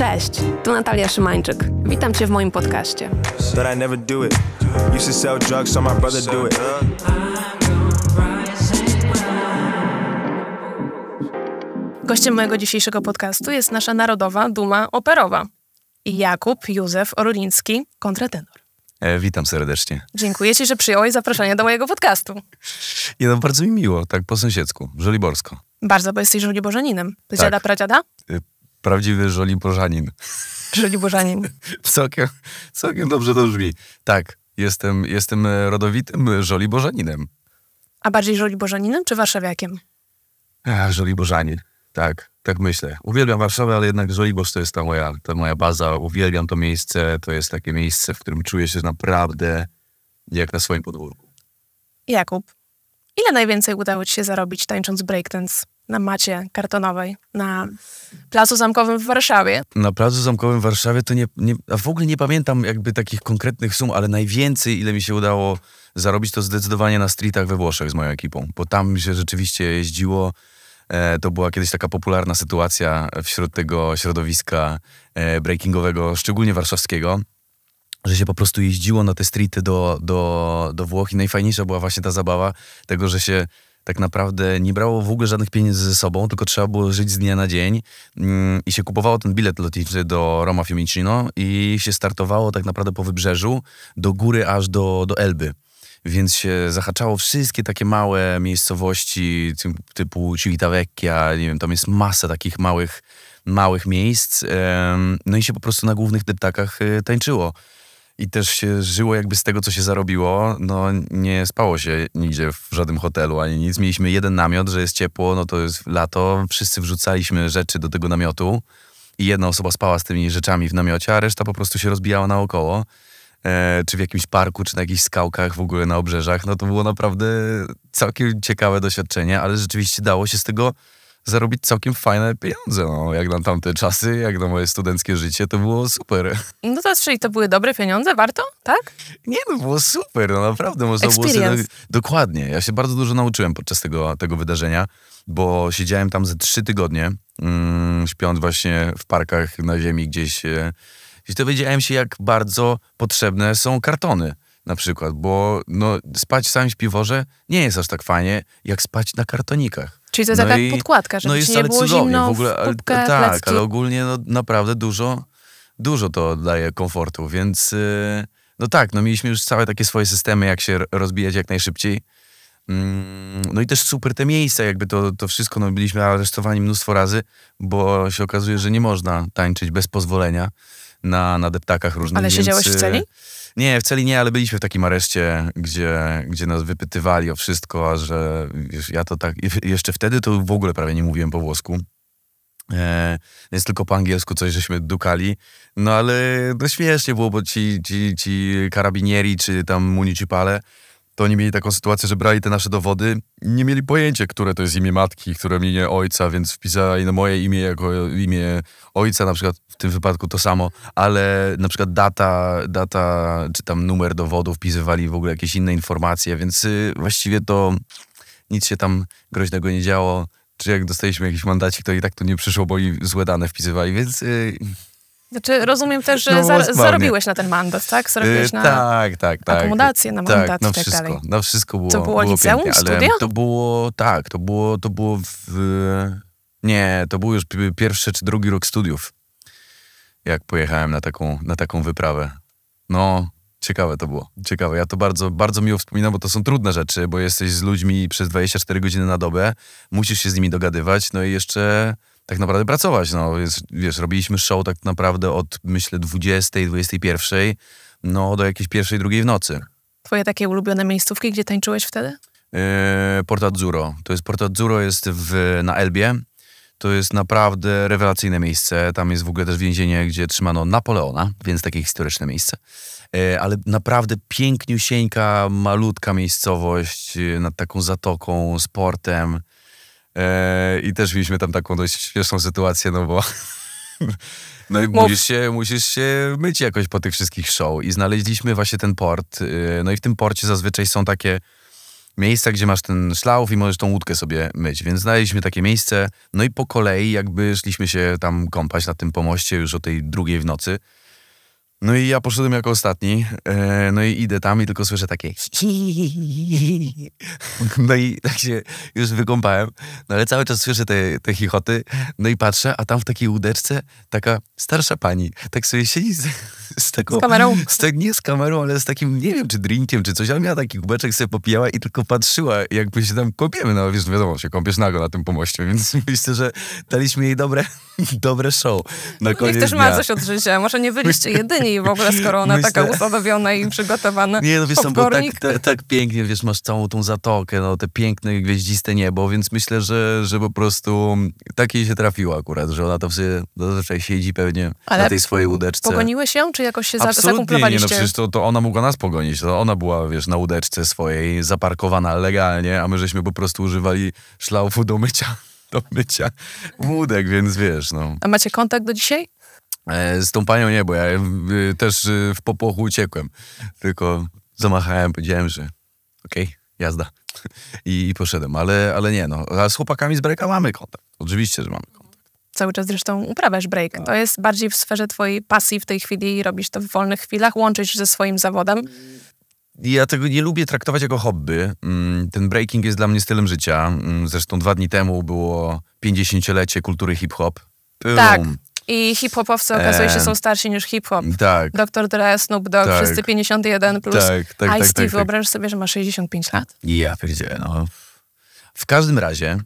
Cześć, tu Natalia Szymańczyk. Witam Cię w moim podcaście. Gościem mojego dzisiejszego podcastu jest nasza narodowa duma operowa. Jakub Józef Orliński, kontratenor. E, witam serdecznie. Dziękuję Ci, że przyjąłeś zaproszenie do mojego podcastu. Nie, no bardzo mi miło, tak po sąsiedzku, żoliborsko. Bardzo, bo jesteś żoliborzaninem. Tak. Dziada, tak. pradziada? E, Prawdziwy żoliborzanin. Żoliborzanin. całkiem, całkiem dobrze to brzmi. Tak, jestem, jestem rodowitym żoliborzaninem. A bardziej żoliborzaninem czy warszawiakiem? Ach, żoliborzanin, tak. Tak myślę. Uwielbiam Warszawę, ale jednak Żoliborz to jest ta moja, ta moja baza. Uwielbiam to miejsce. To jest takie miejsce, w którym czuję się naprawdę jak na swoim podwórku. Jakub, Ile najwięcej udało ci się zarobić tańcząc breakdance na macie kartonowej na Placu Zamkowym w Warszawie? Na Placu Zamkowym w Warszawie to nie, nie w ogóle nie pamiętam jakby takich konkretnych sum, ale najwięcej, ile mi się udało zarobić, to zdecydowanie na streetach we Włoszech z moją ekipą, bo tam się rzeczywiście jeździło. E, to była kiedyś taka popularna sytuacja wśród tego środowiska e, breakingowego, szczególnie warszawskiego że się po prostu jeździło na te streety do, do, do Włoch i najfajniejsza była właśnie ta zabawa tego, że się tak naprawdę nie brało w ogóle żadnych pieniędzy ze sobą, tylko trzeba było żyć z dnia na dzień mm, i się kupowało ten bilet lotniczy do Roma Fiumicino i się startowało tak naprawdę po wybrzeżu do góry aż do, do Elby. Więc się zahaczało wszystkie takie małe miejscowości typu Civitavecchia, nie wiem, tam jest masa takich małych, małych miejsc. no i się po prostu na głównych deptakach y, tańczyło i też się żyło jakby z tego, co się zarobiło. No nie spało się nigdzie w żadnym hotelu ani nic. Mieliśmy jeden namiot, że jest ciepło, no to jest lato. Wszyscy wrzucaliśmy rzeczy do tego namiotu i jedna osoba spała z tymi rzeczami w namiocie, a reszta po prostu się rozbijała naokoło. E, czy w jakimś parku, czy na jakichś skałkach w ogóle na obrzeżach. No to było naprawdę całkiem ciekawe doświadczenie, ale rzeczywiście dało się z tego zarobić całkiem fajne pieniądze. No, jak na tamte czasy, jak na moje studenckie życie, to było super. No to czyli znaczy, to były dobre pieniądze, warto, tak? Nie, no było super, no naprawdę można było sobie... Dokładnie, ja się bardzo dużo nauczyłem podczas tego, tego wydarzenia, bo siedziałem tam ze trzy tygodnie, mm, śpiąc właśnie w parkach na ziemi gdzieś. E, I dowiedziałem się, jak bardzo potrzebne są kartony na przykład, bo no, spać w w piworze nie jest aż tak fajnie, jak spać na kartonikach. Czyli to jest no taka i, podkładka, żeby no jest, nie było cudownie, zimno w ogóle, w ale, Tak, plecki. ale ogólnie no, naprawdę dużo, dużo to daje komfortu, więc yy, no tak, no mieliśmy już całe takie swoje systemy, jak się rozbijać jak najszybciej. Mm, no i też super te miejsca, jakby to, to wszystko, no byliśmy aresztowani mnóstwo razy, bo się okazuje, że nie można tańczyć bez pozwolenia na, na deptakach różnych. Ale więc... siedziałeś w celi? E, nie, w celi nie, ale byliśmy w takim areszcie, gdzie, gdzie nas wypytywali o wszystko, a że wiesz, ja to tak, jeszcze wtedy to w ogóle prawie nie mówiłem po włosku. E, jest tylko po angielsku coś, żeśmy dukali. No ale no śmiesznie było, bo ci, ci, ci karabinieri czy tam municipale to oni mieli taką sytuację, że brali te nasze dowody, nie mieli pojęcia, które to jest imię matki, które imię ojca, więc wpisali na moje imię jako imię ojca, na przykład w tym wypadku to samo, ale na przykład data, data czy tam numer dowodu wpisywali w ogóle jakieś inne informacje, więc y, właściwie to nic się tam groźnego nie działo. Czy jak dostaliśmy jakiś mandacik, to i tak tu nie przyszło, bo i złe dane wpisywali, więc... Y, znaczy rozumiem też, że no, zarobiłeś na ten mandat, tak? Zarobiłeś e, na tak, tak, tak. akomodację, na tak, no mandat na tak wszystko, tak dalej. Na no wszystko było, to było, było liceum, pięknie, studia? to było, tak, to było, to było w... Nie, to był już pierwszy czy drugi rok studiów, jak pojechałem na taką, na taką wyprawę. No, ciekawe to było, ciekawe. Ja to bardzo, bardzo miło wspominam, bo to są trudne rzeczy, bo jesteś z ludźmi przez 24 godziny na dobę, musisz się z nimi dogadywać, no i jeszcze tak naprawdę pracować. No, wiesz, wiesz, robiliśmy show tak naprawdę od myślę 20, 21, no do jakiejś pierwszej drugiej w nocy. Twoje takie ulubione miejscówki, gdzie tańczyłeś wtedy? Yy, Porta Zuro. To jest Porta Zuro jest w, na Elbie. To jest naprawdę rewelacyjne miejsce. Tam jest w ogóle też więzienie, gdzie trzymano Napoleona, więc takie historyczne miejsce. Yy, ale naprawdę piękniusieńka, malutka miejscowość yy, nad taką zatoką, sportem. E, I też mieliśmy tam taką dość śmieszną sytuację, no bo no i musisz się, musisz się myć jakoś po tych wszystkich show. I znaleźliśmy właśnie ten port. Y, no i w tym porcie zazwyczaj są takie miejsca, gdzie masz ten szlauf i możesz tą łódkę sobie myć. Więc znaleźliśmy takie miejsce. No i po kolei jakby szliśmy się tam kąpać na tym pomoście już o tej drugiej w nocy. No i ja poszedłem jako ostatni, e, no i idę tam i tylko słyszę takie No i tak się już wykąpałem, no ale cały czas słyszę te, te chichoty, no i patrzę, a tam w takiej łódeczce taka starsza pani, tak sobie siedzi z, z taką... Z kamerą? Z te, tak, nie z kamerą, ale z takim, nie wiem, czy drinkiem, czy coś, ale miała taki kubeczek, sobie popijała i tylko patrzyła, jakby się tam kąpiemy, no wiesz, wiadomo, się kąpiesz nago na tym pomoście, więc myślę, że daliśmy jej dobre, dobre show na koniec Niech też dnia. ma coś od życia, może nie byliście jedyni i w ogóle, skoro ona Myślę... taka usadowiona i przygotowana. Nie, no wiesz, tam, bo tak, tak, tak, pięknie, wiesz, masz całą tą zatokę, no te piękne, gwieździste niebo, więc myślę, że, że po prostu tak jej się trafiło akurat, że ona to sobie no, zazwyczaj siedzi pewnie Ale na tej swojej udeczce pogoniłeś ją, czy jakoś się Absolutnie, Nie, no przecież to, to ona mogła nas pogonić, to ona była, wiesz, na udeczce swojej, zaparkowana legalnie, a my żeśmy po prostu używali szlaufu do mycia do mycia łódek, więc wiesz, no. A macie kontakt do dzisiaj? E, z tą panią nie, bo ja e, też e, w popłochu uciekłem. Tylko zamachałem, powiedziałem, że okej, okay, jazda. I, I, poszedłem, ale, ale nie no. A z chłopakami z breaka mamy kontakt. Oczywiście, że mamy kontakt. Cały czas zresztą uprawiasz break. To jest bardziej w sferze twojej pasji w tej chwili i robisz to w wolnych chwilach, łączysz ze swoim zawodem. Ja tego nie lubię traktować jako hobby. Mm, ten breaking jest dla mnie stylem życia. Mm, zresztą dwa dni temu było 50-lecie kultury hip-hop. Tak, i hip-hopowcy okazuje się e. są starsi niż hip-hop. Tak. Doktor Dre, Snoop Dogg, tak. wszyscy 51 plus. Tak, tak, tak Ice tak, tak, wyobrażasz sobie, że ma 65 lat? Ja gdzie? no. W każdym razie e,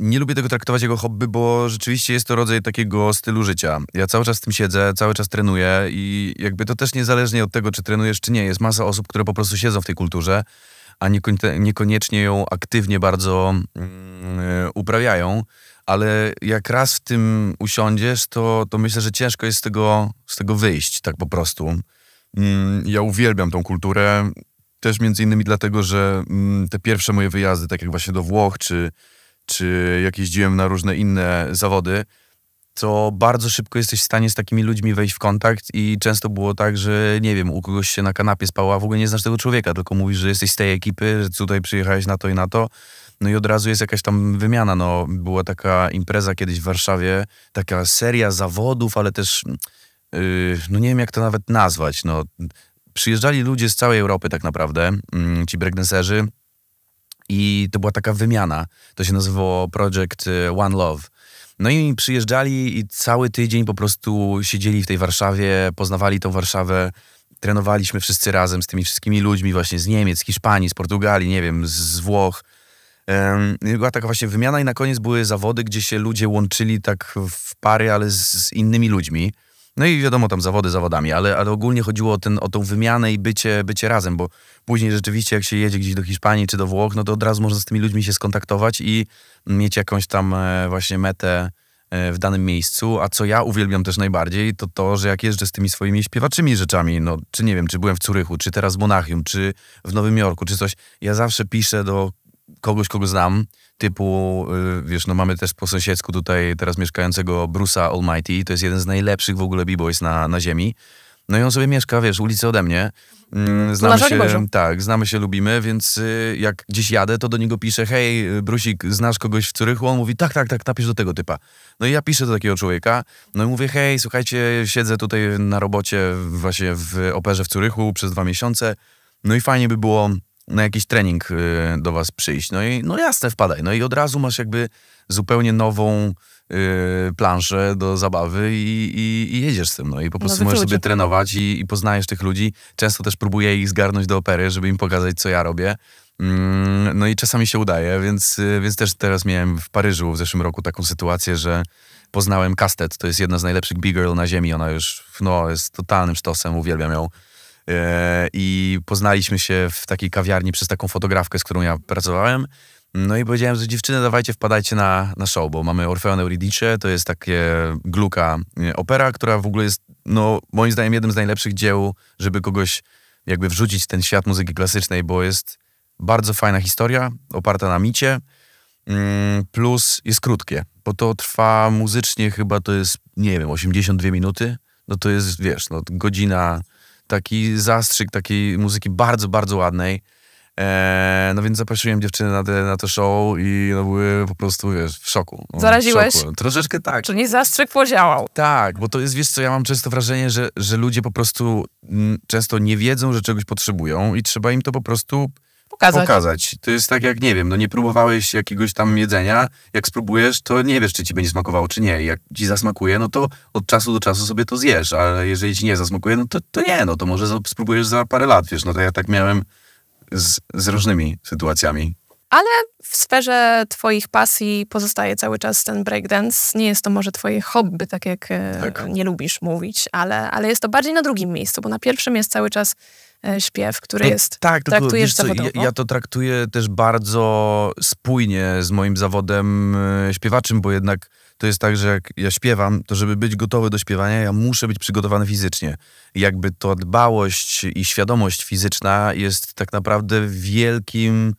nie lubię tego traktować jako hobby, bo rzeczywiście jest to rodzaj takiego stylu życia. Ja cały czas z tym siedzę, cały czas trenuję i jakby to też niezależnie od tego, czy trenujesz, czy nie. Jest masa osób, które po prostu siedzą w tej kulturze, a niekoniecznie ją aktywnie bardzo mm, e, uprawiają ale jak raz w tym usiądziesz, to, to myślę, że ciężko jest z tego, z tego wyjść tak po prostu. Mm, ja uwielbiam tą kulturę, też między innymi dlatego, że mm, te pierwsze moje wyjazdy, tak jak właśnie do Włoch, czy, czy jak jeździłem na różne inne zawody, to bardzo szybko jesteś w stanie z takimi ludźmi wejść w kontakt i często było tak, że nie wiem, u kogoś się na kanapie spała, w ogóle nie znasz tego człowieka, tylko mówisz, że jesteś z tej ekipy, że tutaj przyjechałeś na to i na to no i od razu jest jakaś tam wymiana. No, była taka impreza kiedyś w Warszawie, taka seria zawodów, ale też, yy, no nie wiem jak to nawet nazwać. No, przyjeżdżali ludzie z całej Europy tak naprawdę, yy, ci breakdancerzy. I to była taka wymiana. To się nazywało Project y, One Love. No i przyjeżdżali i cały tydzień po prostu siedzieli w tej Warszawie, poznawali tą Warszawę. Trenowaliśmy wszyscy razem z tymi wszystkimi ludźmi, właśnie z Niemiec, z Hiszpanii, z Portugalii, nie wiem, z Włoch. Była taka właśnie wymiana i na koniec były zawody, gdzie się ludzie łączyli tak w pary, ale z, z innymi ludźmi. No i wiadomo, tam zawody zawodami, ale, ale ogólnie chodziło o, ten, o tą wymianę i bycie, bycie razem, bo później rzeczywiście jak się jedzie gdzieś do Hiszpanii czy do Włoch, no to od razu można z tymi ludźmi się skontaktować i mieć jakąś tam e, właśnie metę e, w danym miejscu, a co ja uwielbiam też najbardziej, to to, że jak jeżdżę z tymi swoimi śpiewaczymi rzeczami, no czy nie wiem, czy byłem w Curychu, czy teraz w Monachium, czy w Nowym Jorku, czy coś, ja zawsze piszę do kogoś, kogo znam, typu, y, wiesz, no mamy też po sąsiedzku tutaj teraz mieszkającego Bruce'a Almighty, to jest jeden z najlepszych w ogóle b-boys na, na ziemi. No i on sobie mieszka, wiesz, ulicy ode mnie. Mm, mhm. Znamy się, tak, znamy się, lubimy, więc y, jak gdzieś jadę, to do niego piszę, hej, Brusik, znasz kogoś w Curychu? On mówi, tak, tak, tak, napisz do tego typa. No i ja piszę do takiego człowieka, no i mówię, hej, słuchajcie, siedzę tutaj na robocie właśnie w operze w Curychu przez dwa miesiące, no i fajnie by było na jakiś trening y, do was przyjść. No i no jasne, wpadaj. No i od razu masz jakby zupełnie nową yy, planszę do zabawy i, i, i, jedziesz z tym. No i po no, prostu no, możesz sobie trenować i, i, poznajesz tych ludzi. Często też próbuję ich zgarnąć do opery, żeby im pokazać, co ja robię. Mm, no i czasami się udaje, więc, y, więc też teraz miałem w Paryżu w zeszłym roku taką sytuację, że poznałem Castet, to jest jedna z najlepszych big girl na ziemi, ona już no, jest totalnym sztosem, uwielbiam ją. E, I poznaliśmy się w takiej kawiarni przez taką fotografkę, z którą ja pracowałem. No i powiedziałem, że dziewczyny, dawajcie, wpadajcie na, na show, bo mamy Orfeon Euridice, to jest takie gluka e, opera, która w ogóle jest, no, moim zdaniem jednym z najlepszych dzieł, żeby kogoś jakby wrzucić ten świat muzyki klasycznej, bo jest bardzo fajna historia, oparta na micie, mm, plus jest krótkie, bo to trwa muzycznie chyba to jest, nie wiem, 82 minuty, no to jest, wiesz, no, godzina taki zastrzyk takiej muzyki bardzo, bardzo ładnej. Eee, no więc zaprosiłem dziewczyny na, te, na to show i no były po prostu, wiesz, w szoku. Zaraziłeś? W szoku. Troszeczkę tak. Czyli zastrzyk podziałał. Tak, bo to jest, wiesz co, ja mam często wrażenie, że, że ludzie po prostu m, mm, często nie wiedzą, że czegoś potrzebują i trzeba im to po prostu Pokazać. Pokazać. To jest tak jak, nie wiem, no nie próbowałeś jakiegoś tam jedzenia, jak spróbujesz, to nie wiesz, czy ci będzie smakowało, czy nie. Jak ci zasmakuje, no to od czasu do czasu sobie to zjesz, ale jeżeli ci nie zasmakuje, no to, to nie, no to może spróbujesz za parę lat, wiesz, no to ja tak miałem z, z różnymi sytuacjami. Ale w sferze Twoich pasji pozostaje cały czas ten breakdance. Nie jest to może Twoje hobby, tak jak e, tak. nie lubisz mówić, ale, ale jest to bardziej na drugim miejscu, bo na pierwszym jest cały czas E, śpiew, który to, no jest. Tak, traktujesz tylko co, ja, ja, to traktuję też bardzo spójnie z moim zawodem e, śpiewaczym, bo jednak to jest tak, że jak ja śpiewam, to żeby być gotowy do śpiewania, ja muszę być przygotowany fizycznie. Jakby to dbałość i świadomość fizyczna jest tak naprawdę wielkim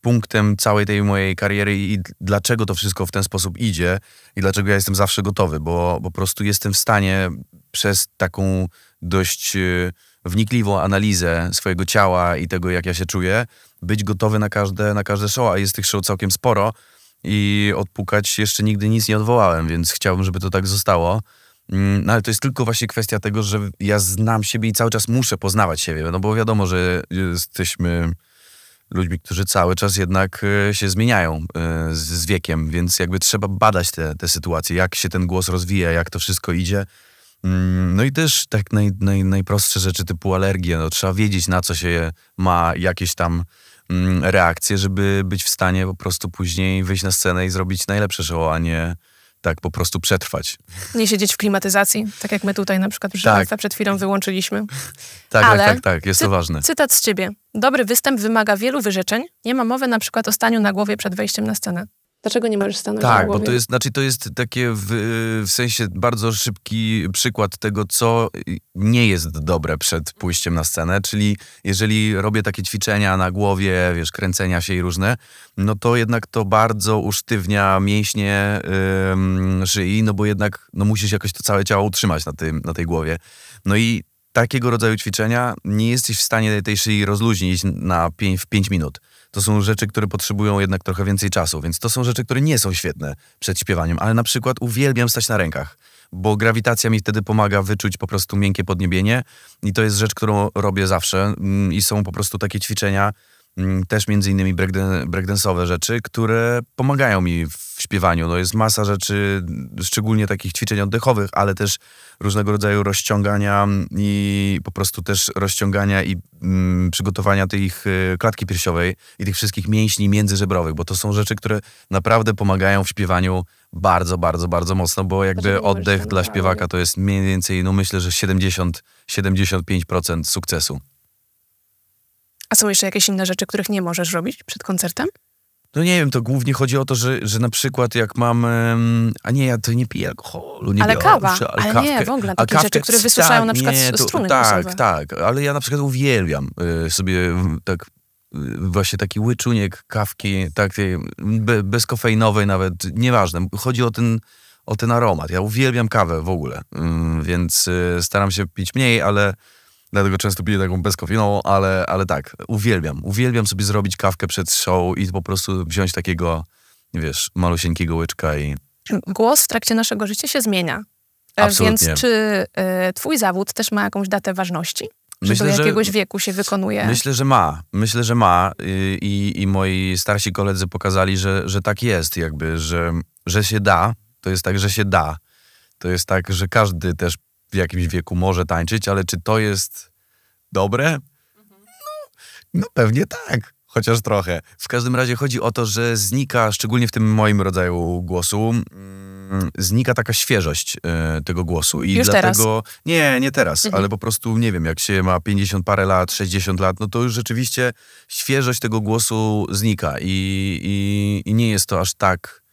punktem całej tej mojej kariery i dlaczego to wszystko w ten sposób idzie i dlaczego ja jestem zawsze gotowy, bo po prostu jestem w stanie przez taką dość e, wnikliwą analizę swojego ciała i tego, jak ja się czuję, być gotowy na każde, na każde show, a jest tych show całkiem sporo i odpukać jeszcze nigdy nic nie odwołałem, więc chciałbym, żeby to tak zostało. Mm, no ale to jest tylko właśnie kwestia tego, że ja znam siebie i cały czas muszę poznawać siebie, no bo wiadomo, że jesteśmy ludźmi, którzy cały czas jednak e, się zmieniają e, z wiekiem, więc jakby trzeba badać te, te sytuacje, jak się ten głos rozwija, jak to wszystko idzie Mm, no i też tak naj, naj, najprostsze rzeczy typu alergie. No, trzeba wiedzieć, na co się ma jakieś tam mm, reakcje, żeby być w stanie po prostu później wyjść na scenę i zrobić najlepsze show, a nie tak po prostu przetrwać. Nie siedzieć w klimatyzacji, tak jak my tutaj na przykład proszę tak. Państwa, przed chwilą wyłączyliśmy. tak, tak Ale tak, tak, tak, jest to ważne. Cytat z ciebie. Dobry występ wymaga wielu wyrzeczeń. Nie ma mowy na przykład o staniu na głowie przed wejściem na scenę. Dlaczego nie możesz stanąć tak, Tak, bo to jest, znaczy to jest takie w, w, sensie bardzo szybki przykład tego, co nie jest dobre przed pójściem na scenę, czyli jeżeli robię takie ćwiczenia na głowie, wiesz, kręcenia się i różne, no to jednak to bardzo usztywnia mięśnie yy, szyi, no bo jednak no musisz jakoś to całe ciało utrzymać na, tym, na tej głowie. No i takiego rodzaju ćwiczenia nie jesteś w stanie tej szyi rozluźnić na pię w 5 minut. To są rzeczy, które potrzebują jednak trochę więcej czasu, więc to są rzeczy, które nie są świetne przed śpiewaniem, ale na przykład uwielbiam stać na rękach, bo grawitacja mi wtedy pomaga wyczuć po prostu miękkie podniebienie i to jest rzecz, którą robię zawsze mm, i są po prostu takie ćwiczenia, mm, też między innymi breakdance'owe rzeczy, które pomagają mi w śpiewaniu. No jest masa rzeczy, szczególnie takich ćwiczeń oddechowych, ale też różnego rodzaju rozciągania i po prostu też rozciągania i mm, przygotowania tej ich y, klatki piersiowej i tych wszystkich mięśni międzyżebrowych, bo to są rzeczy, które naprawdę pomagają w śpiewaniu bardzo, bardzo, bardzo mocno, bo jakby oddech tak dla śpiewaka to jest mniej więcej, no myślę, że 70-75% sukcesu. A są jeszcze jakieś inne rzeczy, których nie możesz robić przed koncertem? No nie wiem, to głównie chodzi o to, że, że na przykład jak mam, a nie, ja to nie piję alkoholu, nie Ale kawa, ale kawkę, nie, w ogóle takie kawkę, rzeczy, które wysuszają tak, na przykład nie, to, struny Tak, głosowe. tak, ale ja na przykład uwielbiam y, sobie tak y, właśnie taki łyczuniek kawki, tak be, bezkofeinowej nawet, nieważne, chodzi o ten, o ten aromat. Ja uwielbiam kawę w ogóle, mm, więc y, staram się pić mniej, ale dlatego często piję taką bezkofeinową, ale, ale tak, uwielbiam. Uwielbiam sobie zrobić kawkę przed show i po prostu wziąć takiego, wiesz, malusieńkiego łyczka i... Głos w trakcie naszego życia się zmienia. E, Absolutnie. Więc czy y, twój zawód też ma jakąś datę ważności? Czy do jakiegoś że, wieku się wykonuje? Myślę, że ma. Myślę, że ma. I, i moi starsi koledzy pokazali, że, że tak jest jakby, że, że się da. To jest tak, że się da. To jest tak, że każdy też w jakimś wieku może tańczyć, ale czy to jest dobre? No, no pewnie tak. Chociaż trochę. W każdym razie chodzi o to, że znika, szczególnie w tym moim rodzaju głosu, mm, znika taka świeżość e, tego głosu. I już dlatego. Teraz. Nie, nie teraz, mhm. ale po prostu nie wiem, jak się ma 50 parę lat, 60 lat, no to już rzeczywiście świeżość tego głosu znika i, i, i nie jest to aż tak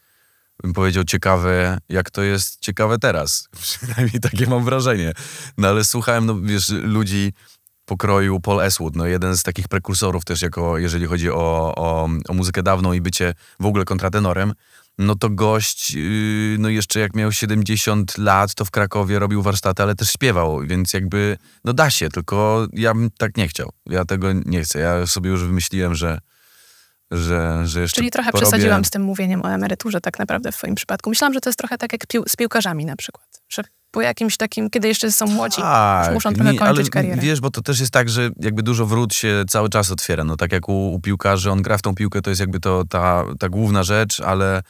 bym powiedział, ciekawe, jak to jest ciekawe teraz. Przynajmniej takie mam wrażenie. No ale słuchałem, no wiesz, ludzi pokroju Paul Eswood, no jeden z takich prekursorów też, jako, jeżeli chodzi o, o, o muzykę dawną i bycie w ogóle kontratenorem, no to gość, yy, no jeszcze jak miał 70 lat, to w Krakowie robił warsztaty, ale też śpiewał, więc jakby, no da się, tylko ja bym tak nie chciał. Ja tego nie chcę. Ja sobie już wymyśliłem, że że, że jeszcze Czyli trochę porobię... przesadziłam z tym mówieniem o emeryturze tak naprawdę w twoim przypadku. Myślałam, że to jest trochę tak jak pił z piłkarzami na przykład, że po jakimś takim, kiedy jeszcze są młodzi, tak, muszą trochę nie, kończyć karierę. Wiesz, bo to też jest tak, że jakby dużo wrót się cały czas otwiera. No tak jak u, u piłkarzy, on gra w tą piłkę, to jest jakby to ta, ta główna rzecz, ale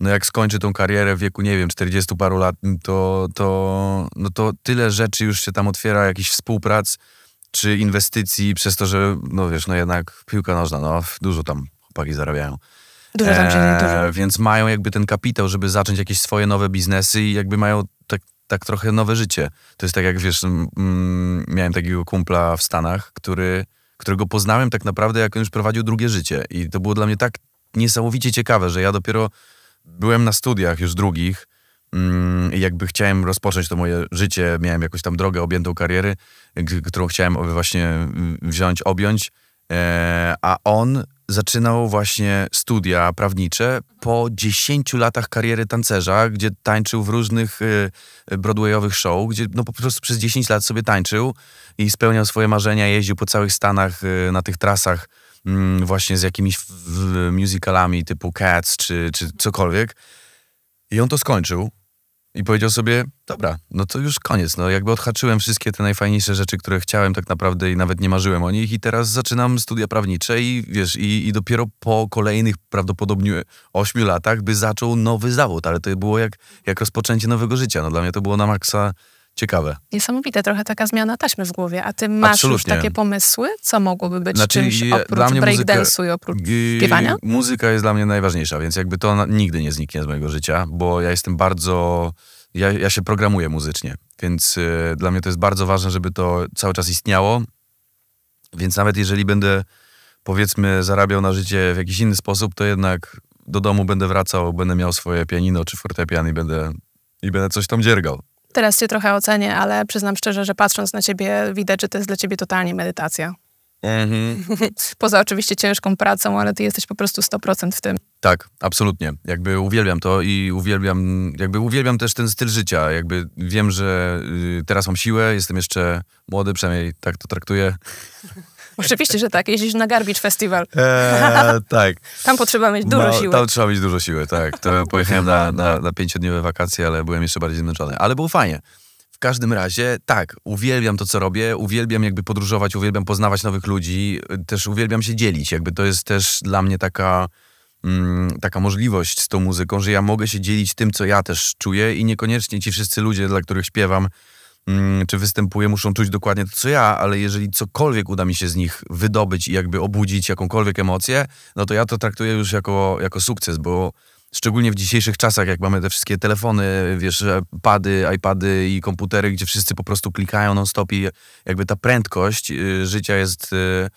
no jak skończy tą karierę w wieku, nie wiem, 40 paru lat, to, to, no to tyle rzeczy już się tam otwiera, jakichś współprac czy inwestycji, przez to, że, no wiesz, no jednak piłka nożna, no dużo tam chłopaki zarabiają. Dużo tam się e, Więc mają jakby ten kapitał, żeby zacząć jakieś swoje nowe biznesy i jakby mają tak, tak trochę nowe życie. To jest tak jak, wiesz, miałem takiego kumpla w Stanach, który, którego poznałem tak naprawdę, jak on już prowadził drugie życie. I to było dla mnie tak niesamowicie ciekawe, że ja dopiero byłem na studiach już drugich, mm, i jakby chciałem rozpocząć to moje życie, miałem jakąś tam drogę objętą kariery, którą chciałem właśnie wziąć, objąć, e, a on zaczynał właśnie studia prawnicze po 10 latach kariery tancerza, gdzie tańczył w różnych y, y, broadwayowych show, gdzie no po prostu przez 10 lat sobie tańczył i spełniał swoje marzenia, jeździł po całych Stanach y, na tych trasach mm, właśnie z jakimiś musicalami typu Cats czy, czy cokolwiek. I on to skończył i powiedział sobie, dobra, no to już koniec. No jakby odhaczyłem wszystkie te najfajniejsze rzeczy, które chciałem tak naprawdę i nawet nie marzyłem o nich i teraz zaczynam studia prawnicze i wiesz, i, i dopiero po kolejnych prawdopodobnie ośmiu latach by zaczął nowy zawód, ale to było jak, jak rozpoczęcie nowego życia. No dla mnie to było na maksa Ciekawe. Niesamowite, trochę taka zmiana taśmy w głowie. A ty masz Absolutnie. już takie pomysły, co mogłoby być znaczy, czymś oprócz breakdance'u i oprócz śpiewania? Muzyka jest dla mnie najważniejsza, więc jakby to nigdy nie zniknie z mojego życia, bo ja jestem bardzo... Ja, ja się programuję muzycznie, więc y, dla mnie to jest bardzo ważne, żeby to cały czas istniało. Więc nawet jeżeli będę, powiedzmy, zarabiał na życie w jakiś inny sposób, to jednak do domu będę wracał, będę miał swoje pianino czy fortepian i będę, i będę coś tam dziergał. Teraz cię trochę ocenię, ale przyznam szczerze, że patrząc na ciebie widać, że to jest dla ciebie totalnie medytacja. Mhm. Poza oczywiście ciężką pracą, ale ty jesteś po prostu 100% w tym. Tak, absolutnie. Jakby uwielbiam to i uwielbiam, jakby uwielbiam też ten styl życia. Jakby wiem, że y, teraz mam siłę, jestem jeszcze młody, przynajmniej tak to traktuję. Oczywiście, że tak. Jeździsz na Garbage Festival. E, tak. Tam potrzeba mieć dużo no, siły. Tam trzeba mieć dużo siły, tak. To pojechałem na, na, na pięciodniowe wakacje, ale byłem jeszcze bardziej zmęczony. Ale było fajnie. W każdym razie, tak, uwielbiam to, co robię, uwielbiam jakby podróżować, uwielbiam poznawać nowych ludzi, też uwielbiam się dzielić. Jakby to jest też dla mnie taka, mm, taka możliwość z tą muzyką, że ja mogę się dzielić tym, co ja też czuję i niekoniecznie ci wszyscy ludzie, dla których śpiewam, Mm, czy występuję, muszą czuć dokładnie to, co ja, ale jeżeli cokolwiek uda mi się z nich wydobyć i jakby obudzić jakąkolwiek emocję, no to ja to traktuję już jako, jako sukces, bo szczególnie w dzisiejszych czasach, jak mamy te wszystkie telefony, wiesz, pady, iPady i komputery, gdzie wszyscy po prostu klikają non-stop i jakby ta prędkość y, życia jest y,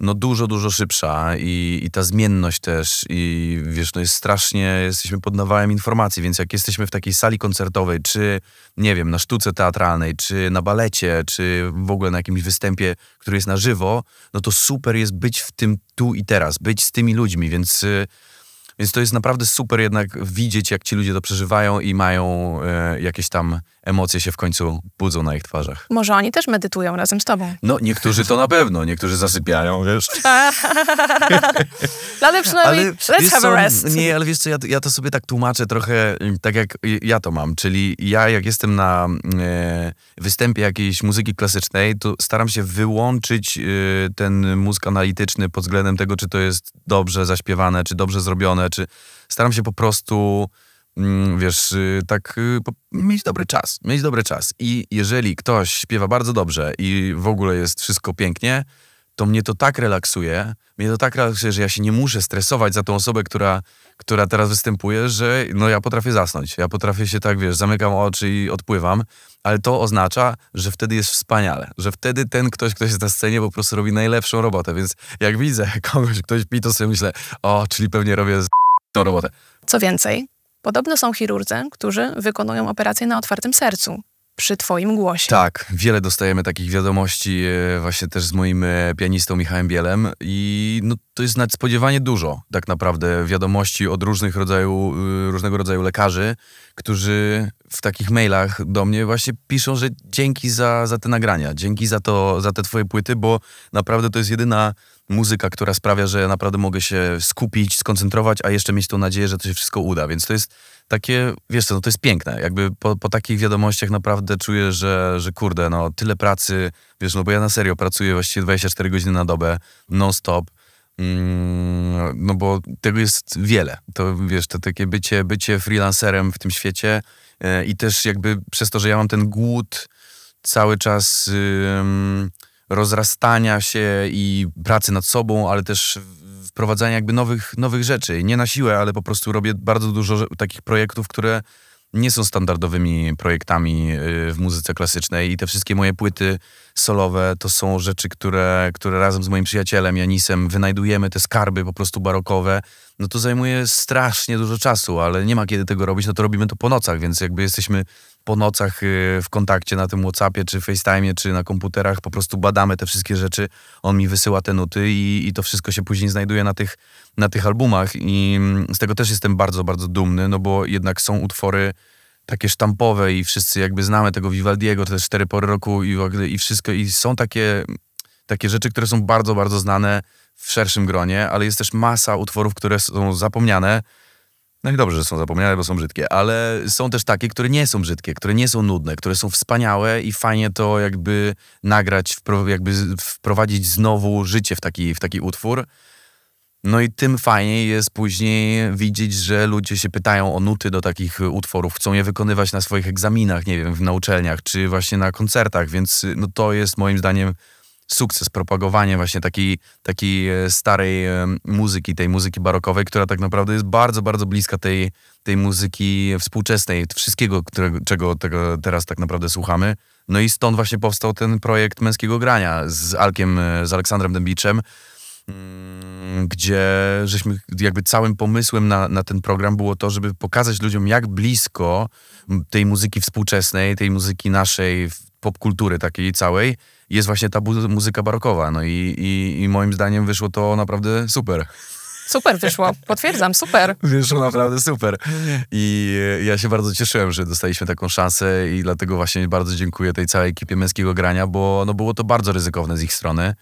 no dużo, dużo szybsza i, i ta zmienność też i wiesz, no jest strasznie, jesteśmy pod nawałem informacji, więc jak jesteśmy w takiej sali koncertowej, czy nie wiem, na sztuce teatralnej, czy na balecie, czy w ogóle na jakimś występie, który jest na żywo, no to super jest być w tym tu i teraz, być z tymi ludźmi, więc... Więc to jest naprawdę super jednak widzieć, jak ci ludzie to przeżywają i mają e, jakieś tam emocje się w końcu budzą na ich twarzach. Może oni też medytują razem z tobą. No, niektórzy to na pewno, niektórzy zasypiają, wiesz. ale przynajmniej ale, let's have a rest. Nie, ale wiesz co, ja, ja, to sobie tak tłumaczę trochę mm, tak jak ja to mam, czyli ja jak jestem na mm, e, występie jakiejś muzyki klasycznej, to staram się wyłączyć e, ten mózg analityczny pod względem tego, czy to jest dobrze zaśpiewane, czy dobrze zrobione, czy staram się po prostu Mm, wiesz, y, tak y, mieć dobry czas, mieć dobry czas. I jeżeli ktoś śpiewa bardzo dobrze i w ogóle jest wszystko pięknie, to mnie to tak relaksuje, mnie to tak relaksuje, że ja się nie muszę stresować za tą osobę, która, która teraz występuje, że no ja potrafię zasnąć, ja potrafię się tak, wiesz, zamykam oczy i odpływam, ale to oznacza, że wtedy jest wspaniale, że wtedy ten ktoś, ktoś jest na scenie, po prostu robi najlepszą robotę, więc jak widzę kogoś, ktoś pi, to sobie myślę, o, czyli pewnie robię z... tą robotę. Co więcej, Podobno są chirurdzy, którzy wykonują operacje na otwartym sercu, przy Twoim głosie. Tak, wiele dostajemy takich wiadomości e, właśnie też z moim e, pianistą Michałem Bielem i no, to jest nadspodziewanie dużo tak naprawdę wiadomości od różnych rodzaju, e, różnego rodzaju lekarzy, którzy w takich mailach do mnie właśnie piszą, że dzięki za, za te nagrania, dzięki za, to, za te Twoje płyty, bo naprawdę to jest jedyna muzyka, która sprawia, że ja naprawdę mogę się skupić, skoncentrować, a jeszcze mieć tą nadzieję, że to się wszystko uda. Więc to jest takie, wiesz co, no to jest piękne. Jakby po, po takich wiadomościach naprawdę czuję, że, że kurde, no tyle pracy, wiesz, no bo ja na serio pracuję właściwie 24 godziny na dobę, non-stop. Mm, no bo tego jest wiele. To wiesz, to takie bycie, bycie freelancerem w tym świecie yy, i też jakby przez to, że ja mam ten głód cały czas... Yy, rozrastania się i pracy nad sobą, ale też wprowadzania jakby nowych, nowych rzeczy. Nie na siłę, ale po prostu robię bardzo dużo takich projektów, które nie są standardowymi projektami y, w muzyce klasycznej i te wszystkie moje płyty solowe to są rzeczy, które, które razem z moim przyjacielem Janisem wynajdujemy, te skarby po prostu barokowe. No to zajmuje strasznie dużo czasu, ale nie ma kiedy tego robić, no to robimy to po nocach, więc jakby jesteśmy po nocach y, w kontakcie na tym Whatsappie, czy FaceTimeie, czy na komputerach, po prostu badamy te wszystkie rzeczy, on mi wysyła te nuty i, i to wszystko się później znajduje na tych, na tych albumach i mm, z tego też jestem bardzo, bardzo dumny, no bo jednak są utwory takie sztampowe i wszyscy jakby znamy tego Vivaldiego, te cztery pory roku i, i wszystko i są takie, takie rzeczy, które są bardzo, bardzo znane w szerszym gronie, ale jest też masa utworów, które są zapomniane, no i dobrze, że są zapomniane, bo są brzydkie, ale są też takie, które nie są brzydkie, które nie są nudne, które są wspaniałe i fajnie to jakby nagrać, jakby wprowadzić znowu życie w taki, w taki utwór. No i tym fajniej jest później widzieć, że ludzie się pytają o nuty do takich utworów, chcą je wykonywać na swoich egzaminach, nie wiem, na uczelniach czy właśnie na koncertach, więc no to jest moim zdaniem sukces, propagowanie właśnie takiej, takiej e, starej e, muzyki, tej muzyki barokowej, która tak naprawdę jest bardzo, bardzo bliska tej, tej muzyki współczesnej, wszystkiego, którego, czego tego teraz tak naprawdę słuchamy. No i stąd właśnie powstał ten projekt Męskiego Grania z Alkiem, e, z Aleksandrem Dębiczem, Mm, gdzie żeśmy jakby całym pomysłem na, na ten program było to, żeby pokazać ludziom, jak blisko tej muzyki współczesnej, tej muzyki naszej popkultury takiej całej jest właśnie ta muzyka barokowa. No i, i, i moim zdaniem wyszło to naprawdę super. Super wyszło, potwierdzam, super. Wyszło naprawdę super. I ja się bardzo cieszyłem, że dostaliśmy taką szansę i dlatego właśnie bardzo dziękuję tej całej ekipie męskiego grania, bo no było to bardzo ryzykowne z ich strony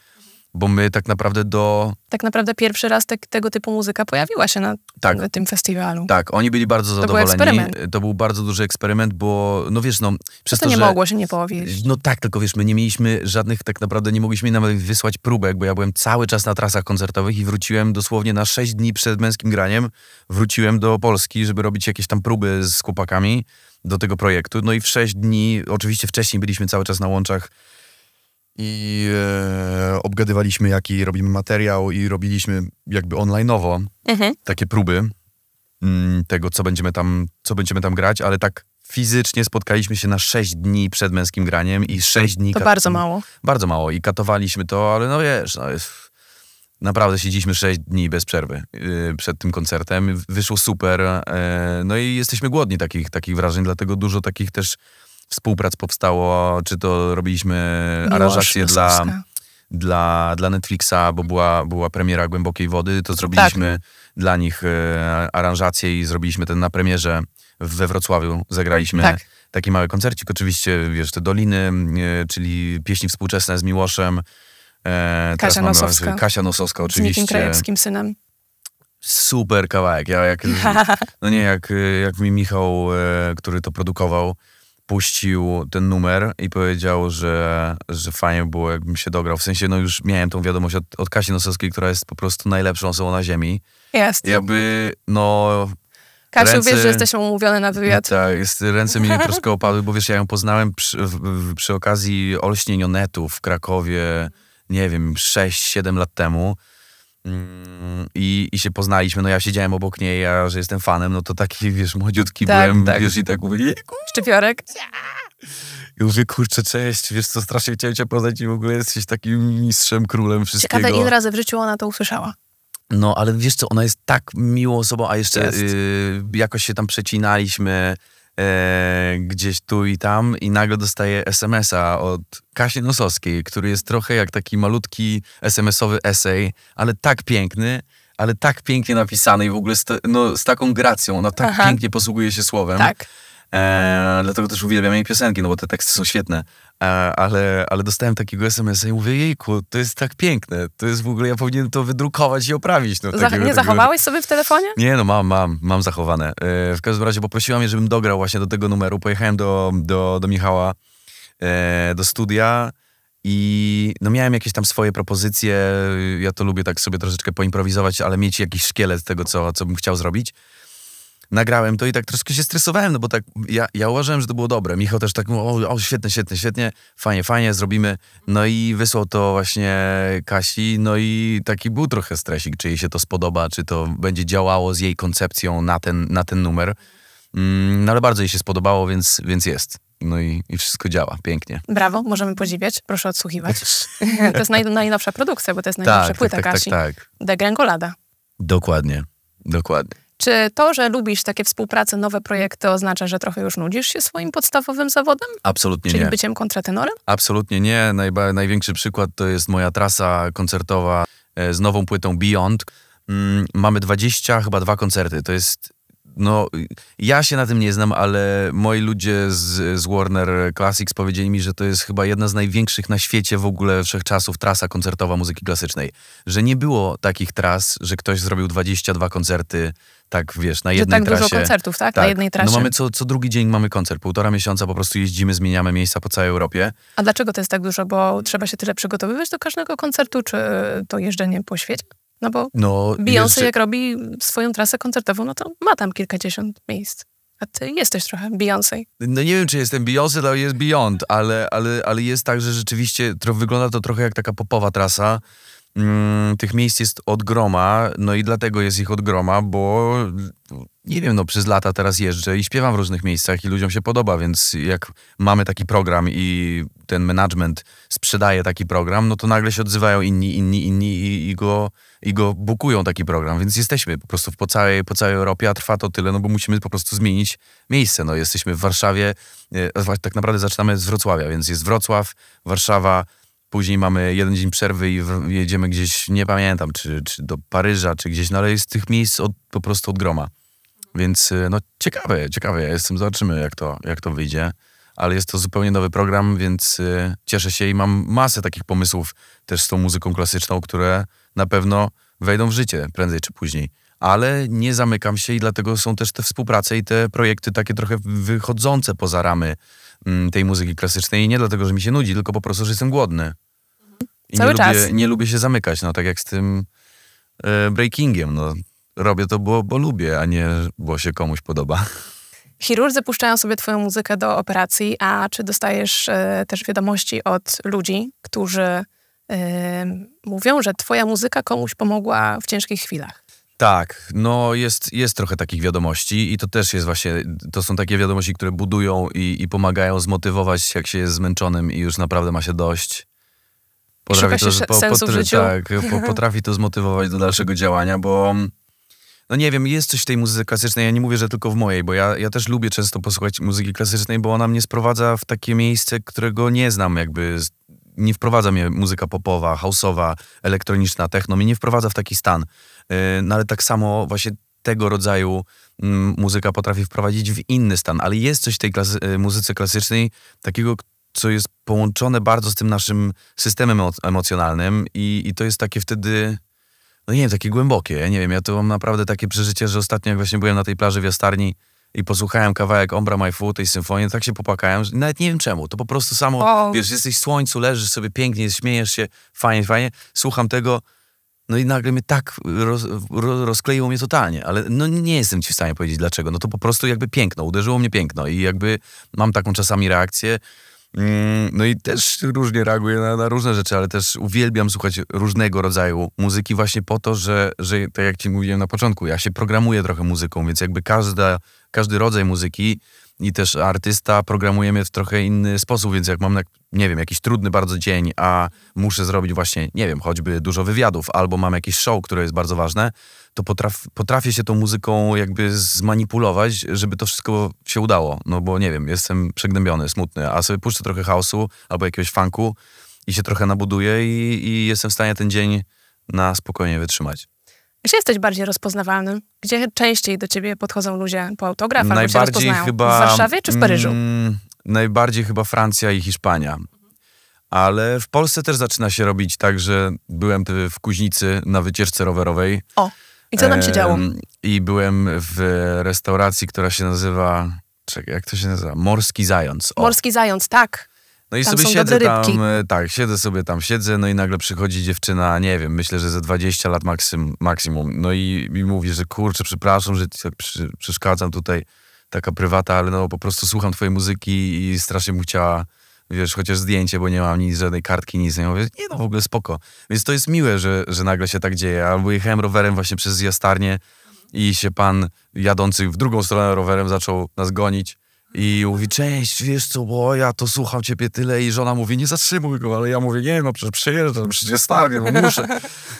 bo my tak naprawdę do... Tak naprawdę pierwszy raz te, tego typu muzyka pojawiła się na, tak. tym festiwalu. Tak, oni byli bardzo to zadowoleni. to był bardzo duży eksperyment, bo no wiesz, no przez to, to nie że, mogło się nie powiedzieć. No tak, tylko wiesz, my nie mieliśmy żadnych, tak naprawdę nie mogliśmy nawet wysłać próbek, bo ja byłem cały czas na trasach koncertowych i wróciłem dosłownie na 6 dni przed męskim graniem, wróciłem do Polski, żeby robić jakieś tam próby z chłopakami do tego projektu. No i w 6 dni, oczywiście wcześniej byliśmy cały czas na łączach i e, obgadywaliśmy, jaki robimy materiał i robiliśmy jakby online'owo mhm. takie próby m, mm, tego, co będziemy, tam, co będziemy tam grać, ale tak fizycznie spotkaliśmy się na 6 dni przed męskim graniem i 6 dni... To kat... bardzo mało. Bardzo mało i katowaliśmy to, ale no wiesz, no jest... naprawdę siedzieliśmy 6 dni bez przerwy yy, przed tym koncertem. Wyszło super, yy, no i jesteśmy głodni takich, takich wrażeń, dlatego dużo takich też współprac powstało, czy to robiliśmy aranżacje dla, dla, dla Netflixa, bo była, była premiera Głębokiej Wody, to tak. zrobiliśmy tak. dla nich e, aranżację i zrobiliśmy ten na premierze we Wrocławiu, zagraliśmy. Tak. Taki mały koncercik, oczywiście, wiesz, te Doliny, e, czyli pieśni współczesne z Miłoszem. E, Kasia Nosowska. Mamy, Kasia Nosowska, oczywiście. Z Nikim Krajewskim synem super kawałek. Ja jak, no nie, jak, jak mi Michał, e, który to produkował, puścił ten numer i powiedział, że, że fajnie było, jakbym się dograł. W sensie, no już miałem tą wiadomość od, od Kasi Nosowskiej, która jest po prostu najlepszą osobą na ziemi. Jest. Jakby, no... Kasiu, ręce, wiesz, że jesteś umówiony na wywiad. Tak, jest, ręce mi troszkę opadły, bo wiesz, ja ją poznałem przy, w, przy okazji Olśnienionetu w Krakowie, nie wiem, 6-7 lat temu. Mm, I, I się poznaliśmy, no ja siedziałem obok niej, a że jestem fanem, no to taki, wiesz, młodziutki tak, byłem, tak. wiesz, i tak mówię, jejku. Już I mówię, kurczę, cześć, wiesz co, strasznie chciałem cię poznać i w ogóle jesteś takim mistrzem, królem wszystkiego. Ciekawe, ile razy w życiu ona to usłyszała. No, ale wiesz co, ona jest tak miłą osobą, a jeszcze y, jakoś się tam przecinaliśmy, e, gdzieś tu i tam i nagle dostaję SMS-a od Kasi Nosowskiej, który jest trochę jak taki malutki SMS-owy esej, ale tak piękny, ale tak pięknie napisany i w ogóle z, no, z taką gracją, ona tak Aha. pięknie posługuje się słowem. Tak. E, dlatego też uwielbiam jej piosenki, no bo te teksty są świetne. E, ale, ale dostałem takiego SMS-a i mówię, jejku, to jest tak piękne. To jest w ogóle, ja powinienem to wydrukować i oprawić. No, Zach takiego, nie takiego... zachowałeś sobie w telefonie? Nie, no mam, mam, mam zachowane. E, w każdym razie poprosiła mnie, żebym dograł właśnie do tego numeru. Pojechałem do, do, do Michała, e, do studia. I no miałem jakieś tam swoje propozycje, ja to lubię tak sobie troszeczkę poimprowizować, ale mieć jakiś szkielet tego, co, co bym chciał zrobić nagrałem to i tak troszkę się stresowałem, no bo tak ja, ja uważałem, że to było dobre. Michał też tak mówił, o, o świetnie, świetnie, świetnie, fajnie, fajnie, zrobimy. No i wysłał to właśnie Kasi, no i taki był trochę stresik, czy jej się to spodoba, czy to będzie działało z jej koncepcją na ten, na ten numer. Mm, no ale bardzo jej się spodobało, więc, więc jest. No i, i wszystko działa pięknie. Brawo, możemy podziwiać. Proszę odsłuchiwać. to jest naj, najnowsza produkcja, bo to jest najnowsza tak, płyta tak, tak Kasi. Tak, tak, tak. Dokładnie, dokładnie. Czy to, że lubisz takie współprace, nowe projekty oznacza, że trochę już nudzisz się swoim podstawowym zawodem? Absolutnie Czyli nie. Czyli byciem kontratenorem? Absolutnie nie. Najba, największy przykład to jest moja trasa koncertowa e, z nową płytą Beyond. Mm, mamy 20, chyba dwa koncerty. To jest no, ja się na tym nie znam, ale moi ludzie z, z, Warner Classics powiedzieli mi, że to jest chyba jedna z największych na świecie w ogóle wszechczasów trasa koncertowa muzyki klasycznej. Że nie było takich tras, że ktoś zrobił 22 koncerty tak wiesz, na jednej że tak trasie. dużo koncertów, tak? tak? Na jednej trasie. No mamy co, co drugi dzień mamy koncert, półtora miesiąca po prostu jeździmy, zmieniamy miejsca po całej Europie. A dlaczego to jest tak dużo? Bo trzeba się tyle przygotowywać do każdego koncertu, czy e, to jeżdżenie po świecie? No bo no, Beyoncé jeszcze... jak robi swoją trasę koncertową, no to ma tam kilkadziesiąt miejsc. A ty jesteś trochę Beyoncé. No nie wiem, czy jestem Beyoncé, to jest Beyond, ale, ale, ale jest tak, że rzeczywiście to, wygląda to trochę jak taka popowa trasa Mm, tych miejsc jest od groma, no i dlatego jest ich od groma, bo nie wiem, no przez lata teraz jeżdżę i śpiewam w różnych miejscach i ludziom się podoba, więc jak mamy taki program i ten management sprzedaje taki program, no to nagle się odzywają inni, inni, inni i, i go, i go bukują taki program, więc jesteśmy po prostu po całej, po całej Europie, a trwa to tyle, no bo musimy po prostu zmienić miejsce, no jesteśmy w Warszawie, e, tak naprawdę zaczynamy z Wrocławia, więc jest Wrocław, Warszawa, Później mamy jeden dzień przerwy i jedziemy gdzieś, nie pamiętam, czy, czy do Paryża, czy gdzieś, no ale jest tych miejsc od, po prostu od groma. Więc y, no ciekawe, ciekawe, ja jestem, zobaczymy jak to, jak to wyjdzie. Ale jest to zupełnie nowy program, więc y, cieszę się i mam masę takich pomysłów też z tą muzyką klasyczną, które na pewno wejdą w życie prędzej czy później. Ale nie zamykam się i dlatego są też te współprace i te projekty takie trochę wychodzące poza ramy mm, tej muzyki klasycznej. I nie dlatego, że mi się nudzi, tylko po prostu, że jestem głodny. I Cały nie czas. Lubię, nie lubię się zamykać, no tak jak z tym e, breakingiem. No, robię to, bo, bo lubię, a nie, bo się komuś podoba. Chirurdzy puszczają sobie twoją muzykę do operacji, a czy dostajesz e, też wiadomości od ludzi, którzy e, mówią, że twoja muzyka komuś pomogła w ciężkich chwilach? Tak, no jest, jest trochę takich wiadomości i to też jest właśnie, to są takie wiadomości, które budują i, i pomagają zmotywować, jak się jest zmęczonym i już naprawdę ma się dość. Potrafi to, po, Tak, po, potrafi to zmotywować do dalszego działania, bo mm, no nie wiem, jest coś w tej muzyce klasycznej, ja nie mówię, że tylko w mojej, bo ja, ja też lubię często posłuchać muzyki klasycznej, bo ona mnie sprowadza w takie miejsce, którego nie znam jakby, nie wprowadza mnie muzyka popowa, houseowa, elektroniczna, techno, mnie nie wprowadza w taki stan, y, no ale tak samo właśnie tego rodzaju mm, muzyka potrafi wprowadzić w inny stan, ale jest coś w tej klasy y, muzyce klasycznej takiego, co jest połączone bardzo z tym naszym systemem emocjonalnym i, i to jest takie wtedy, no nie wiem, takie głębokie. nie wiem, ja to mam naprawdę takie przeżycie, że ostatnio jak właśnie byłem na tej plaży w Jastarni i posłuchałem kawałek Ombra My Food, tej symfonii, tak się popłakałem, że nawet nie wiem czemu. To po prostu samo, wiesz, jesteś w słońcu, leżysz sobie pięknie, śmiejesz się, fajnie, fajnie, słucham tego, no i nagle mnie tak roz, roz, rozkleiło mnie totalnie, ale no nie jestem ci w stanie powiedzieć dlaczego. No to po prostu jakby piękno, uderzyło mnie piękno i jakby mam taką czasami reakcję, Mm, no i też różnie reaguję na, na, różne rzeczy, ale też uwielbiam słuchać różnego rodzaju muzyki właśnie po to, że, że tak jak ci mówiłem na początku, ja się programuję trochę muzyką, więc jakby każda, każdy rodzaj muzyki i też artysta programujemy w trochę inny sposób, więc jak mam, nie wiem, jakiś trudny bardzo dzień, a muszę zrobić właśnie, nie wiem, choćby dużo wywiadów, albo mam jakiś show, które jest bardzo ważne, to potraf, potrafię się tą muzyką jakby zmanipulować, żeby to wszystko się udało. No bo nie wiem, jestem przegnębiony, smutny, a sobie puszczę trochę chaosu, albo jakiegoś funku i się trochę nabuduję i, i jestem w stanie ten dzień na spokojnie wytrzymać. Czy jesteś bardziej rozpoznawalny? Gdzie częściej do ciebie podchodzą ludzie po autograf albo cię Chyba, w Warszawie czy w Paryżu? Mm, najbardziej chyba Francja i Hiszpania. Ale w Polsce też zaczyna się robić tak, że byłem w Kuźnicy na wycieczce rowerowej. O, i co tam się działo? I byłem w restauracji, która się nazywa... Czekaj, jak to się nazywa? Morski Zając. O. Morski Zając, tak. No i tam sobie siedzę tam, e, tak, siedzę sobie tam, siedzę, no i nagle przychodzi dziewczyna, nie wiem, myślę, że ze 20 lat maksym, maksimum, no i, i mówi, że kurczę, przepraszam, że tak przy, przeszkadzam tutaj, taka prywata, ale no po prostu słucham twojej muzyki i strasznie mu chciała, wiesz, chociaż zdjęcie, bo nie mam nic, żadnej kartki, nic. nie mówię, nie no, w ogóle spoko. Więc to jest miłe, że, że nagle się tak dzieje. Albo jechałem rowerem właśnie przez jastarnię i się pan jadący w drugą stronę rowerem zaczął nas gonić i mówi, cześć, wiesz co, bo ja to słucham ciebie tyle i żona mówi, nie zatrzymuj go, ale ja mówię, nie no, przecież przyjeżdżam, no przecież stanie, bo muszę.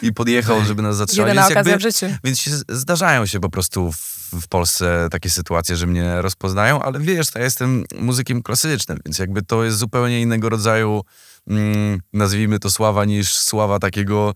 I podjechał, żeby nas zatrzymać. Więc, jakby, w życiu. więc się zdarzają się po prostu w, w, Polsce takie sytuacje, że mnie rozpoznają, ale wiesz, ja jestem muzykiem klasycznym, więc jakby to jest zupełnie innego rodzaju mm, nazwijmy to sława niż sława takiego,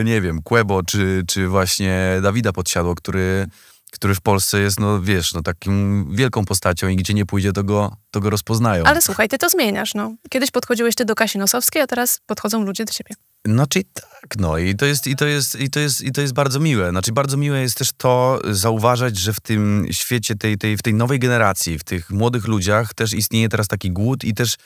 y, nie wiem, Quebo czy, czy właśnie Dawida Podsiadło, który który w Polsce jest, no wiesz, no takim wielką postacią i gdzie nie pójdzie, to go, to go rozpoznają. Ale słuchaj, ty to zmieniasz, no. Kiedyś podchodziłeś ty do Kasi Nosowskiej, a teraz podchodzą ludzie do ciebie. Znaczy tak, no i to jest, i to jest, i to jest, i to jest bardzo miłe. Znaczy bardzo miłe jest też to zauważać, że w tym świecie, tej, tej, w tej nowej generacji, w tych młodych ludziach też istnieje teraz taki głód i też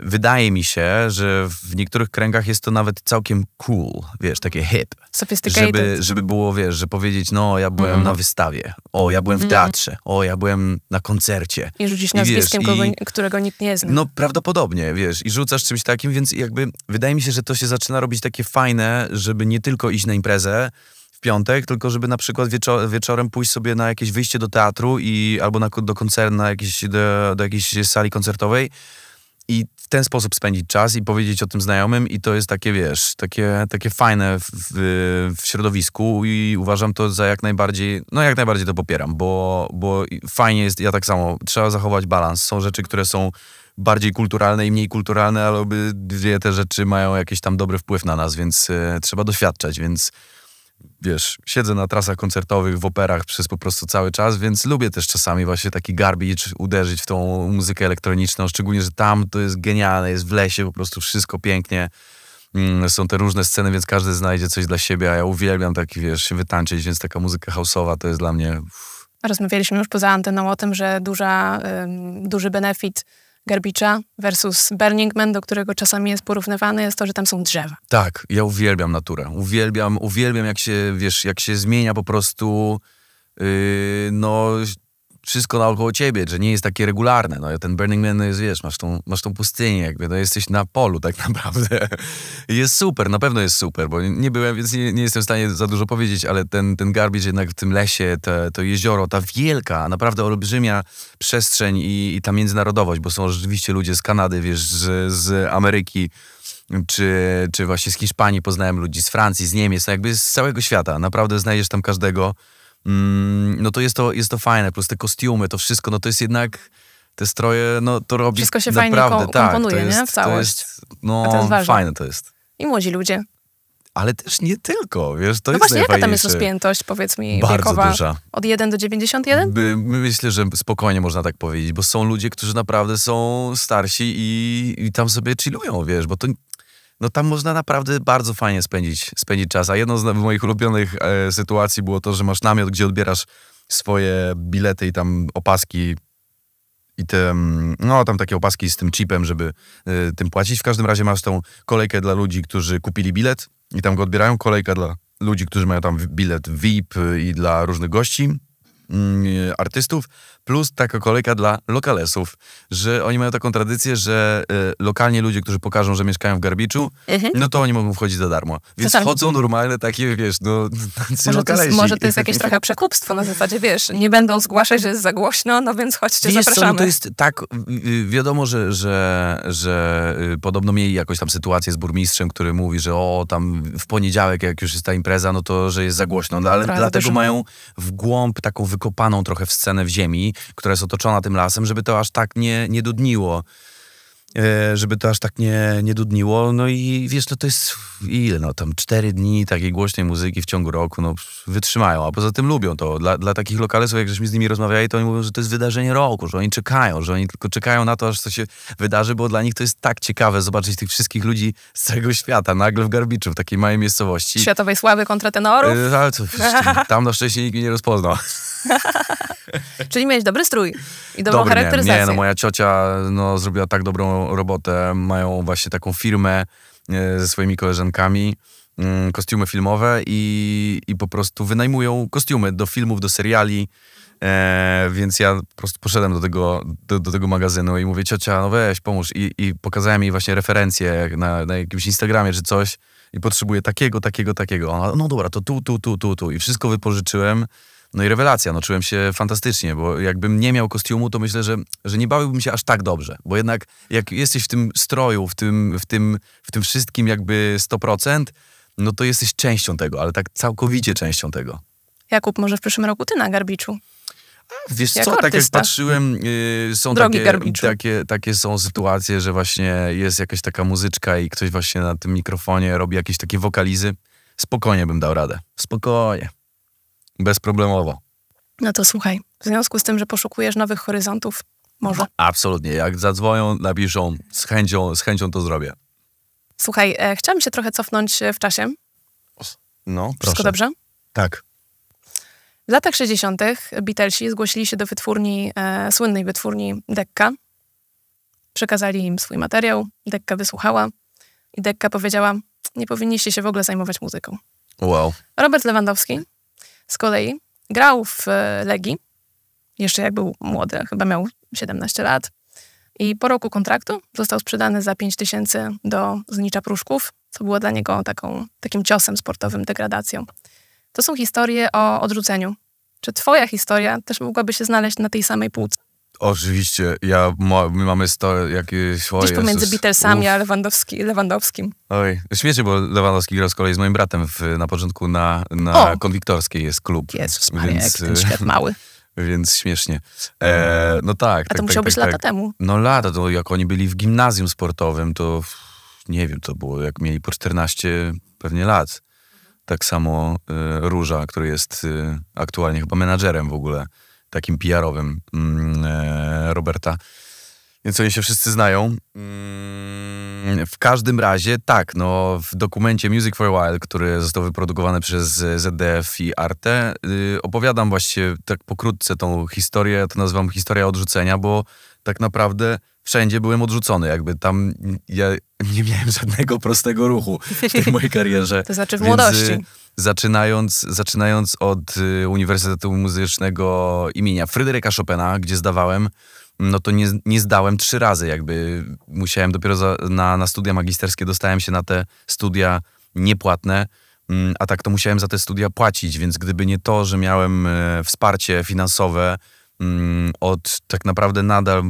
wydaje mi się, że w niektórych kręgach jest to nawet całkiem cool, wiesz, takie hip. Sophisticated. Żeby, żeby było, wiesz, że powiedzieć, no ja byłem mm. na wystawie, o ja byłem w mm. teatrze, o ja byłem na koncercie. I rzucić nazwiskiem, I, którego nikt nie zna. No prawdopodobnie, wiesz, i rzucasz czymś takim, więc jakby wydaje mi się, że to się zaczyna robić takie fajne, żeby nie tylko iść na imprezę, w piątek, tylko żeby na przykład wieczorem pójść sobie na jakieś wyjście do teatru i albo na, do koncernu, na jakieś, do, do jakiejś sali koncertowej i w ten sposób spędzić czas i powiedzieć o tym znajomym i to jest takie, wiesz, takie, takie fajne w, w środowisku i uważam to za jak najbardziej, no jak najbardziej to popieram, bo, bo fajnie jest, ja tak samo, trzeba zachować balans. Są rzeczy, które są bardziej kulturalne i mniej kulturalne, ale obydwie te rzeczy mają jakiś tam dobry wpływ na nas, więc y, trzeba doświadczać, więc wiesz, siedzę na trasach koncertowych, w operach przez po prostu cały czas, więc lubię też czasami właśnie taki garbage uderzyć w tą muzykę elektroniczną, szczególnie, że tam to jest genialne, jest w lesie po prostu wszystko pięknie, mm, są te różne sceny, więc każdy znajdzie coś dla siebie, a ja uwielbiam taki, wiesz, się wytańczyć, więc taka muzyka houseowa to jest dla mnie... Rozmawialiśmy już poza anteną o tym, że duża, duży benefit Garbicza versus Burning Man, do którego czasami jest porównywany, jest to, że tam są drzewa. Tak, ja uwielbiam naturę. Uwielbiam, uwielbiam jak się, wiesz, jak się zmienia po prostu, yy, no, wszystko naokoło ciebie, że nie jest takie regularne. No ten Burning Man, no jest, wiesz, masz tą, masz tą pustynię, jakby, no jesteś na polu tak naprawdę. Jest super, na pewno jest super, bo nie byłem, więc nie, nie jestem w stanie za dużo powiedzieć, ale ten, ten garbage jednak w tym lesie, te, to jezioro, ta wielka, naprawdę olbrzymia przestrzeń i, i ta międzynarodowość, bo są rzeczywiście ludzie z Kanady, wiesz, z, z Ameryki, czy, czy właśnie z Hiszpanii poznałem ludzi, z Francji, z Niemiec, no jakby z całego świata. Naprawdę znajdziesz tam każdego. Mm, no to jest, to jest to fajne, plus te kostiumy, to wszystko, no to jest jednak te stroje, no to robi Wszystko się naprawdę, fajnie tak, komponuje, no, to jest, nie? W całość. To jest, no, to jest fajne to jest. I młodzi ludzie. Ale też nie tylko, wiesz, to no jest właśnie, jaka tam jest rozpiętość, powiedz mi, Bardzo wiekowa? duża. Od 1 do 91? By, myślę, że spokojnie można tak powiedzieć, bo są ludzie, którzy naprawdę są starsi i, i tam sobie chillują, wiesz, bo to no tam można naprawdę bardzo fajnie spędzić, spędzić czas. A jedną z moich ulubionych e, sytuacji było to, że masz namiot, gdzie odbierasz swoje bilety i tam opaski i te, mm, no tam takie opaski z tym chipem, żeby e, tym płacić. W każdym razie masz tą kolejkę dla ludzi, którzy kupili bilet i tam go odbierają, kolejka dla ludzi, którzy mają tam bilet VIP e, i dla różnych gości Mm, artystów, plus taka kolejka dla lokalesów, że oni mają taką tradycję, że y, lokalnie ludzie, którzy pokażą, że mieszkają w Garbiczu, mhm. no to oni mogą wchodzić za darmo. Więc Totalnie. wchodzą normalne takie, wiesz, no może, to jest, może to jest jakieś trochę przekupstwo na zasadzie, wiesz, nie będą zgłaszać, że jest za głośno, no więc chodźcie, wiesz, zapraszamy. Co, no to jest tak, y, y, wiadomo, że, że, że podobno mieli jakąś tam sytuację z burmistrzem, który mówi, że o, tam w poniedziałek, jak już jest ta impreza, no to, że jest za głośno, no, ale Prawda, dlatego mają w głąb taką wy wykopaną trochę w scenę w ziemi, która jest otoczona tym lasem, żeby to aż tak nie, nie dudniło. E, żeby to aż tak nie, nie dudniło. No i wiesz, no to jest ile, no tam cztery dni takiej głośnej muzyki w ciągu roku, no wytrzymają, a poza tym lubią to. Dla, dla takich lokalistów, jak żeśmy z nimi rozmawiali, to oni mówią, że to jest wydarzenie roku, że oni czekają, że oni tylko czekają na to, aż to się wydarzy, bo dla nich to jest tak ciekawe zobaczyć tych wszystkich ludzi z całego świata, nagle w Garbiczu, w takiej małej miejscowości. Światowej sławy kontra tenorów? E, ale to, tam na szczęście nikt mnie nie rozpoznał. Czyli miałeś dobry strój i dobrą dobry charakteryzację. Nie, no moja ciocia no, zrobiła tak dobrą robotę. Mają właśnie taką firmę e, ze swoimi koleżankami mm, kostiumy filmowe i, i po prostu wynajmują kostiumy do filmów, do seriali. E, więc ja po prostu poszedłem do tego, do, do, tego magazynu i mówię, ciocia, no weź, pomóż. I, i pokazałem jej właśnie referencje na, na jakimś Instagramie czy coś i potrzebuję takiego, takiego, takiego. Ona, no dobra, to tu, tu, tu, tu, tu. I wszystko wypożyczyłem. No i rewelacja, no czułem się fantastycznie, bo jakbym nie miał kostiumu, to myślę, że, że nie bawiłbym się aż tak dobrze, bo jednak jak jesteś w tym stroju, w tym, w tym, w tym wszystkim jakby 100%, no to jesteś częścią tego, ale tak całkowicie częścią tego. Jakub, może w przyszłym roku ty na garbiczu? Wiesz jak co, artysta. tak jak patrzyłem, yy, są takie, takie, takie są sytuacje, że właśnie jest jakaś taka muzyczka i ktoś właśnie na tym mikrofonie robi jakieś takie wokalizy. Spokojnie bym dał radę. Spokojnie. Bezproblemowo. No to słuchaj, w związku z tym, że poszukujesz nowych horyzontów, może. Absolutnie. Jak zadzwonią, napiszą, z chęcią, z chęcią to zrobię. Słuchaj, e, chciałam się trochę cofnąć e, w czasie. No, proszę. Wszystko dobrze? Tak. W latach 60. Beatlesi zgłosili się do wytwórni, e, słynnej wytwórni Dekka. Przekazali im swój materiał, Dekka wysłuchała i Dekka powiedziała, nie powinniście się w ogóle zajmować muzyką. Wow. Robert Lewandowski z kolei grał w e, Legii, jeszcze jak był młody, chyba miał 17 lat. I po roku kontraktu został sprzedany za 5 tysięcy do Znicza Pruszków, co było dla niego taką, takim ciosem sportowym, degradacją. To są historie o odrzuceniu. Czy twoja historia też mogłaby się znaleźć na tej samej półce? Oczywiście, ja, my mamy sto, jakieś... Gdzieś Jezus, pomiędzy Beatlesami uf. a Lewandowski, Lewandowskim. Oj, śmiesznie, bo Lewandowski grał z kolei z moim bratem w, na początku na, na konwiktorskiej jest klub. Jezus Maria, więc, ten świat e, mały. Więc śmiesznie. E, no tak. A to tak, tak musiało tak, być tak, lata tak. temu. No lata, to jak oni byli w gimnazjum sportowym, to nie wiem, to było jak mieli po 14 pewnie lat. Tak samo e, Róża, który jest e, aktualnie chyba menadżerem w ogóle takim PR-owym mm, e, Roberta. Więc oni się wszyscy znają. Mm, w każdym razie, tak, no, w dokumencie Music for a While, który został wyprodukowany przez ZDF i Arte, y, opowiadam właśnie tak pokrótce tą historię, to nazywam historia odrzucenia, bo tak naprawdę wszędzie byłem odrzucony, jakby tam ja nie miałem żadnego prostego ruchu w tej mojej karierze. to znaczy w y, młodości. Więc, zaczynając, zaczynając od y, Uniwersytetu Muzycznego imienia Fryderyka Chopina, gdzie zdawałem, no to nie, nie zdałem trzy razy jakby. Musiałem dopiero za, na, na studia magisterskie dostałem się na te studia niepłatne, mm, a tak to musiałem za te studia płacić, więc gdyby nie to, że miałem e, wsparcie finansowe mm, od tak naprawdę nadal,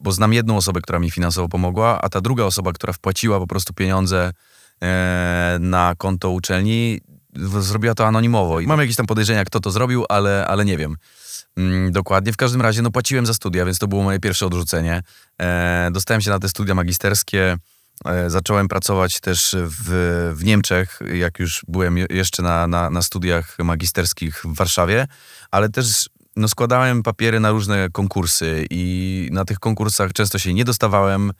bo znam jedną osobę, która mi finansowo pomogła, a ta druga osoba, która wpłaciła po prostu pieniądze e, na konto uczelni, zrobiła to anonimowo. I mam jakieś tam podejrzenia, kto to zrobił, ale, ale nie wiem. Mm, dokładnie. W każdym razie, no płaciłem za studia, więc to było moje pierwsze odrzucenie. E, dostałem się na te studia magisterskie. E, zacząłem pracować też w, w Niemczech, jak już byłem jeszcze na, na, na studiach magisterskich w Warszawie, ale też no, składałem papiery na różne konkursy i na tych konkursach często się nie dostawałem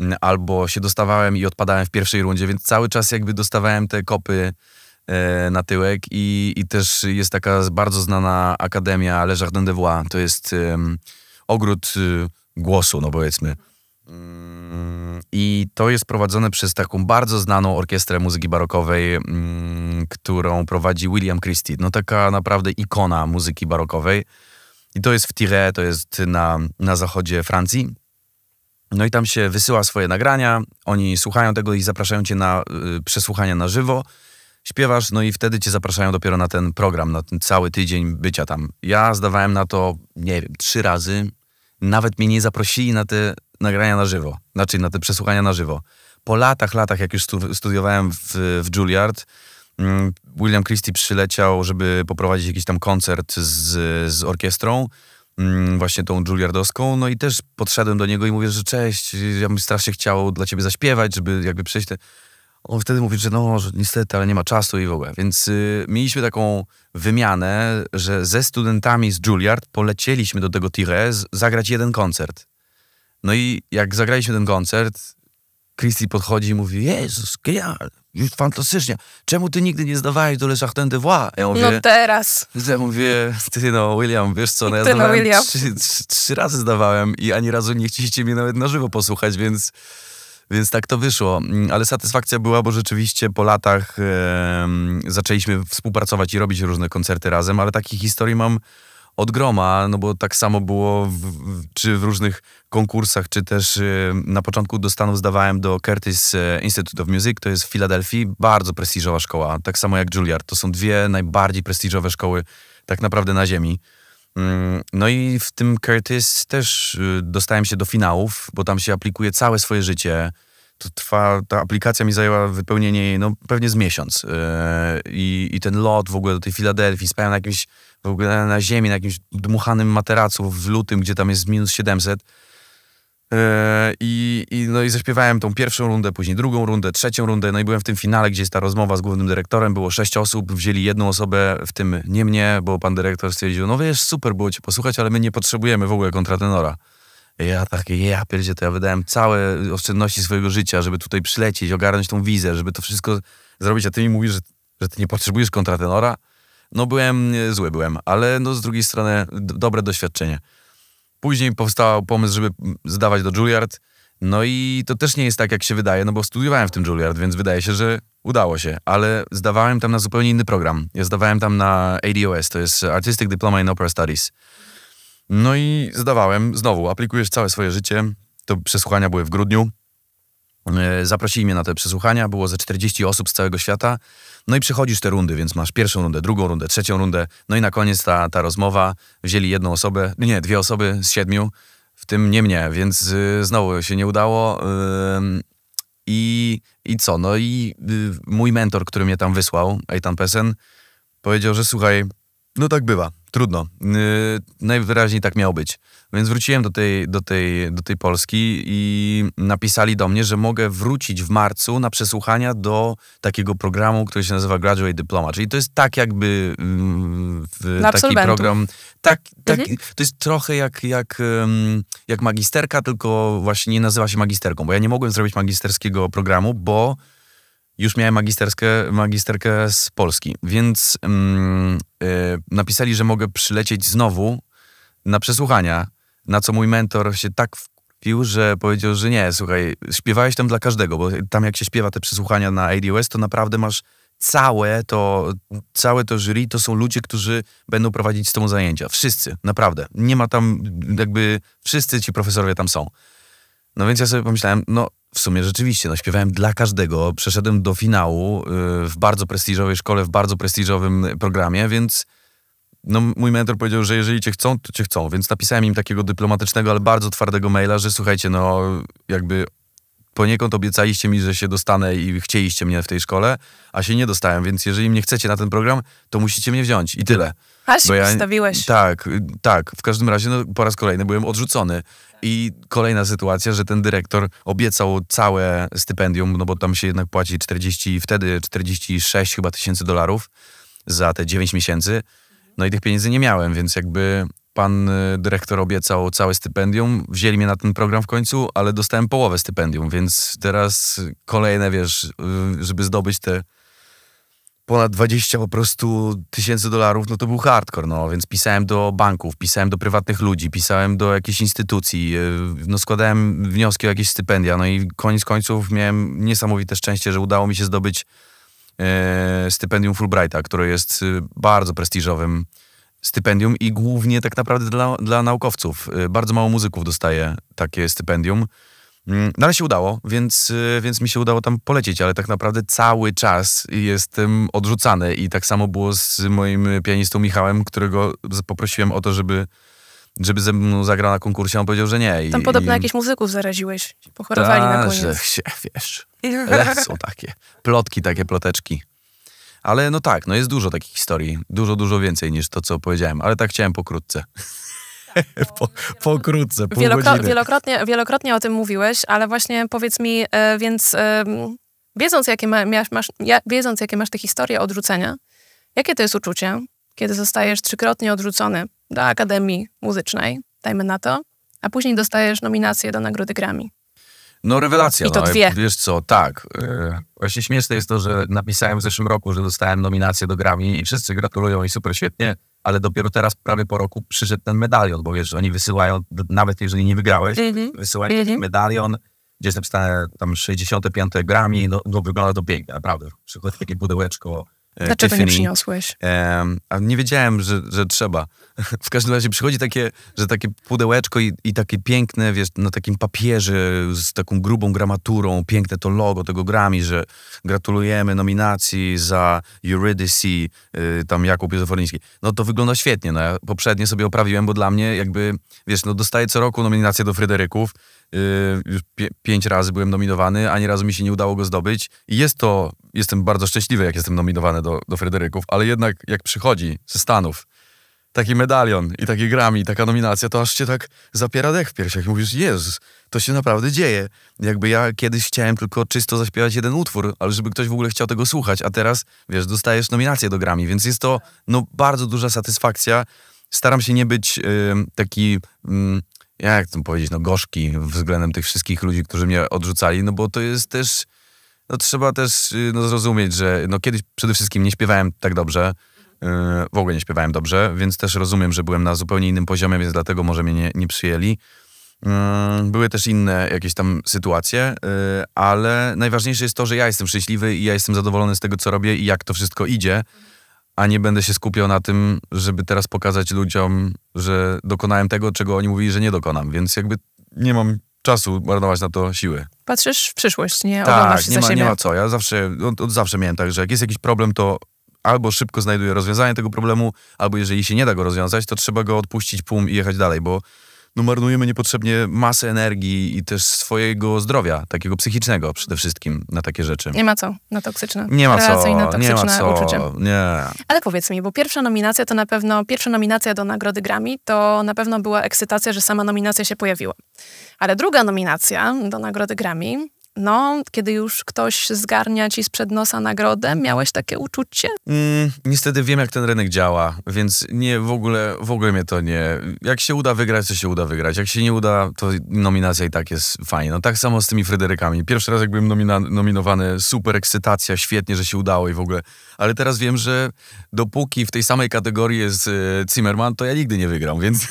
mm, albo się dostawałem i odpadałem w pierwszej rundzie, więc cały czas jakby dostawałem te kopy E, na tyłek i, i też jest taka bardzo znana akademia Le Jardin de Voix, to jest um, ogród y, głosu, no powiedzmy. Mm, I to jest prowadzone przez taką bardzo znaną orkiestrę muzyki barokowej, mm, którą prowadzi William Christie. No taka naprawdę ikona muzyki barokowej. I to jest w Tire, to jest na, na zachodzie Francji. No i tam się wysyła swoje nagrania, oni słuchają tego i zapraszają cię na y, przesłuchania na żywo śpiewasz, no i wtedy cię zapraszają dopiero na ten program, na ten cały tydzień bycia tam. Ja zdawałem na to, nie wiem, trzy razy. Nawet mnie nie zaprosili na te nagrania na żywo, znaczy na te przesłuchania na żywo. Po latach, latach, jak już stu studiowałem w, w Juilliard, mm, William Christie przyleciał, żeby poprowadzić jakiś tam koncert z, z orkiestrą, mm, właśnie tą Juilliardowską, no i też podszedłem do niego i mówię, że cześć, ja bym strasznie chciał dla ciebie zaśpiewać, żeby jakby przejść te on wtedy mówi, że no, że niestety, ale nie ma czasu i w ogóle. Więc y, mieliśmy taką wymianę, że ze studentami z Juilliard polecieliśmy do tego Tires zagrać jeden koncert. No i jak zagraliśmy ten koncert, Christy podchodzi i mówi, Jezus, genialne, już fantastycznie, czemu ty nigdy nie zdawałeś do Les Artens de Voix? Ja mówię, no teraz. Ja mówię, ty no William, wiesz co, no ja ty no, William. Trzy, trzy, trzy razy zdawałem i ani razu nie chcieliście mnie nawet na żywo posłuchać, więc więc tak to wyszło. Mm, ale satysfakcja była, bo rzeczywiście po latach e, zaczęliśmy współpracować i robić różne koncerty razem, ale takich historii mam od groma, no bo tak samo było w, w, czy w różnych konkursach, czy też y, na początku do Stanów zdawałem do Curtis e, Institute of Music, to jest w Filadelfii, bardzo prestiżowa szkoła, tak samo jak Juilliard. To są dwie najbardziej prestiżowe szkoły tak naprawdę na ziemi. No i w tym Curtis też y, dostałem się do finałów, bo tam się aplikuje całe swoje życie. To trwa, ta aplikacja mi zajęła wypełnienie jej no, pewnie z miesiąc. Y, I, I ten lot w ogóle do tej Filadelfii, spałem na jakimś, w ogóle na ziemi, na jakimś dmuchanym materacu w lutym, gdzie tam jest minus 700 E, I, I, no i zaśpiewałem tą pierwszą rundę, później drugą rundę, trzecią rundę, no i byłem w tym finale, gdzie jest ta rozmowa z głównym dyrektorem, było sześć osób, wzięli jedną osobę, w tym nie mnie, bo pan dyrektor stwierdził, no wiesz, super było cię posłuchać, ale my nie potrzebujemy w ogóle kontratenora. ja takie, ja pierdzie, to ja wydałem całe oszczędności swojego życia, żeby tutaj przylecieć, ogarnąć tą wizę, żeby to wszystko zrobić, a ty mi mówisz, że, że ty nie potrzebujesz kontratenora? No byłem, e, zły byłem, ale no z drugiej strony dobre doświadczenie. Później powstał pomysł, żeby zdawać do Juilliard. No i to też nie jest tak, jak się wydaje, no bo studiowałem w tym Juilliard, więc wydaje się, że udało się, ale zdawałem tam na zupełnie inny program. Ja zdawałem tam na ADOS, to jest Artistic Diploma in Opera Studies. No i zdawałem, znowu, aplikujesz całe swoje życie, to przesłuchania były w grudniu. E, zaprosili mnie na te przesłuchania, było ze 40 osób z całego świata. No i przechodzisz te rundy, więc masz pierwszą rundę, drugą rundę, trzecią rundę. No i na koniec ta, ta rozmowa. Wzięli jedną osobę, nie, dwie osoby z siedmiu, w tym nie mnie, więc yy, znowu się nie udało. i, I co? No i y, mój mentor, który mnie tam wysłał, Eitan Pesen, powiedział, że słuchaj, no tak bywa. Trudno. Yy, najwyraźniej tak miało być. Więc wróciłem do tej, do, tej, do tej Polski i napisali do mnie, że mogę wrócić w marcu na przesłuchania do takiego programu, który się nazywa Graduate Diploma. Czyli to jest tak jakby yy, taki program. Tak, tak mhm. To jest trochę jak, jak, jak magisterka, tylko właśnie nie nazywa się magisterką, bo ja nie mogłem zrobić magisterskiego programu, bo już miałem magisterkę, magisterkę z Polski, więc mm, y, napisali, że mogę przylecieć znowu na przesłuchania, na co mój mentor się tak wpił, że powiedział, że nie, słuchaj, śpiewałeś tam dla każdego, bo tam jak się śpiewa te przesłuchania na ADOS, to naprawdę masz całe to, całe to jury to są ludzie, którzy będą prowadzić z tą zajęcia. Wszyscy, naprawdę. Nie ma tam jakby, wszyscy ci profesorowie tam są. No więc ja sobie pomyślałem, no w sumie rzeczywiście, no śpiewałem dla każdego, przeszedłem do finału y, w bardzo prestiżowej szkole, w bardzo prestiżowym programie, więc no, mój mentor powiedział, że jeżeli cię chcą, to cię chcą, więc napisałem im takiego dyplomatycznego, ale bardzo twardego maila, że słuchajcie, no jakby poniekąd obiecaliście mi, że się dostanę i chcieliście mnie w tej szkole, a się nie dostałem, więc jeżeli mnie chcecie na ten program, to musicie mnie wziąć i tyle. Aż się tak, tak. W każdym razie no, po raz kolejny byłem odrzucony. I kolejna sytuacja, że ten dyrektor obiecał całe stypendium, no bo tam się jednak płaci 40, wtedy 46 chyba tysięcy dolarów za te 9 miesięcy. No i tych pieniędzy nie miałem, więc jakby pan y, dyrektor obiecał całe stypendium, wzięli mnie na ten program w końcu, ale dostałem połowę stypendium, więc teraz kolejne, wiesz, y, żeby zdobyć te ponad 20 po prostu tysięcy dolarów, no to był hardcore, no więc pisałem do banków, pisałem do prywatnych ludzi, pisałem do jakiejś instytucji, e, no składałem wnioski o jakieś stypendia, no i koniec końców miałem niesamowite szczęście, że udało mi się zdobyć e, stypendium Fulbrighta, które jest e, bardzo prestiżowym stypendium i głównie tak naprawdę dla, dla naukowców. E, bardzo mało muzyków dostaje takie stypendium. Mm, no ale się udało, więc, y, więc mi się udało tam polecieć, ale tak naprawdę cały czas jestem odrzucany i tak samo było z moim pianistą Michałem, którego poprosiłem o to, żeby żeby ze mną zagrał na konkursie, on powiedział, że nie. I, Tam podobno i... jakichś muzyków zaraziłeś, pochorowali ta, na tak, koniec. Że się, wiesz, są takie plotki, takie ploteczki. Ale no tak, no jest dużo takich historii, dużo, dużo więcej niż to, co powiedziałem, ale tak chciałem pokrótce. po, pokrótce, pół Wielokro godziny. Wielokrotnie, wielokrotnie o tym mówiłeś, ale właśnie powiedz mi, e, więc wiedząc jakie, ma, masz, wiedząc, jakie masz te historie odrzucenia, jakie to jest uczucie, kiedy zostajesz trzykrotnie odrzucony do Akademii Muzycznej, dajmy na to, a później dostajesz nominację do Nagrody Grammy. No rewelacja. I to no. dwie. Wiesz co, tak. E, właśnie śmieszne jest to, że napisałem w zeszłym roku, że dostałem nominację do Grammy i wszyscy gratulują i super świetnie, ale dopiero teraz, prawie po roku, przyszedł ten medalion, bo wiesz, że oni wysyłają, nawet jeżeli nie wygrałeś, mm -hmm. wysyłają mm -hmm. medalion, gdzie jest napisane tam 65 Grammy, no, no wygląda to pięknie, naprawdę. Przychodzi takie pudełeczko E, Dlaczego Tiffany. nie przyniosłeś? Um, a nie wiedziałem, że, że trzeba. w każdym razie przychodzi takie, że takie pudełeczko i, i takie piękne, wiesz, na takim papierze z taką grubą gramaturą, piękne to logo tego Grami, że gratulujemy nominacji za Eurydice, y, tam Jakub Józefoliński. No to wygląda świetnie, no ja poprzednie sobie oprawiłem, bo dla mnie jakby, wiesz, no dostaję co roku nominację do Fryderyków, Y, już pięć razy byłem nominowany, ani razu mi się nie udało go zdobyć. I jest to, jestem bardzo szczęśliwy, jak jestem nominowany do, do Frederyków, ale jednak jak przychodzi ze Stanów taki medalion i taki Grammy, taka nominacja, to aż się tak zapiera dech w piersiach. Mówisz, Jezus, to się naprawdę dzieje. Jakby ja kiedyś chciałem tylko czysto zaśpiewać jeden utwór, ale żeby ktoś w ogóle chciał tego słuchać, a teraz, wiesz, dostajesz nominację do Grammy, więc jest to, no, bardzo duża satysfakcja. Staram się nie być y, taki... Y, jak to powiedzieć, no gorzki względem tych wszystkich ludzi, którzy mnie odrzucali, no bo to jest też, no trzeba też y, no, zrozumieć, że no kiedyś przede wszystkim nie śpiewałem tak dobrze, yy, w ogóle nie śpiewałem dobrze, więc też rozumiem, że byłem na zupełnie innym poziomie, więc dlatego może mnie nie, nie przyjęli. Mm, były też inne jakieś tam sytuacje, y, ale najważniejsze jest to, że ja jestem szczęśliwy i ja jestem zadowolony z tego, co robię i jak to wszystko idzie a nie będę się skupiał na tym, żeby teraz pokazać ludziom, że dokonałem tego, czego oni mówili, że nie dokonam. Więc jakby nie mam czasu marnować na to siły. Patrzysz w przyszłość, nie tak, się nie ma, siebie. nie ma co. Ja zawsze, od, od, zawsze miałem tak, że jak jest jakiś problem, to albo szybko znajduję rozwiązanie tego problemu, albo jeżeli się nie da go rozwiązać, to trzeba go odpuścić, pum i jechać dalej, bo no, marnujemy niepotrzebnie masę energii i też swojego zdrowia, takiego psychicznego przede wszystkim, na takie rzeczy. Nie ma co, na toksyczne. Nie ma co, nie ma co. Uczucie. Nie. Ale powiedz mi, bo pierwsza nominacja to na pewno, pierwsza nominacja do Nagrody Grammy to na pewno była ekscytacja, że sama nominacja się pojawiła. Ale druga nominacja do Nagrody Grammy no, kiedy już ktoś zgarnia ci przed nosa nagrodę, miałeś takie uczucie? Mm, niestety wiem, jak ten rynek działa, więc nie, w ogóle, w ogóle mnie to nie... Jak się uda wygrać, to się uda wygrać. Jak się nie uda, to nominacja i tak jest fajna. No tak samo z tymi Fryderykami. Pierwszy raz, jak byłem nomina- nominowany, super ekscytacja, świetnie, że się udało i w ogóle. Ale teraz wiem, że dopóki w tej samej kategorii jest y, Zimmerman, to ja nigdy nie wygram, więc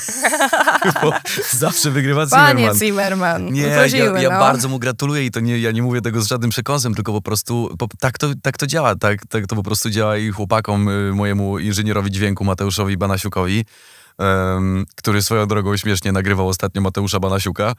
zawsze wygrywa Zimmerman. Panie Zimmerman, nie, ja, ja no. bardzo mu gratuluję i to nie ja nie mówię tego z żadnym przekąsem, tylko po prostu po, tak, to, tak to działa, tak, tak to po prostu działa i chłopakom, y, mojemu inżynierowi dźwięku Mateuszowi Banasiukowi, który swoją drogą śmiesznie nagrywał ostatnio Mateusza Banasiuka.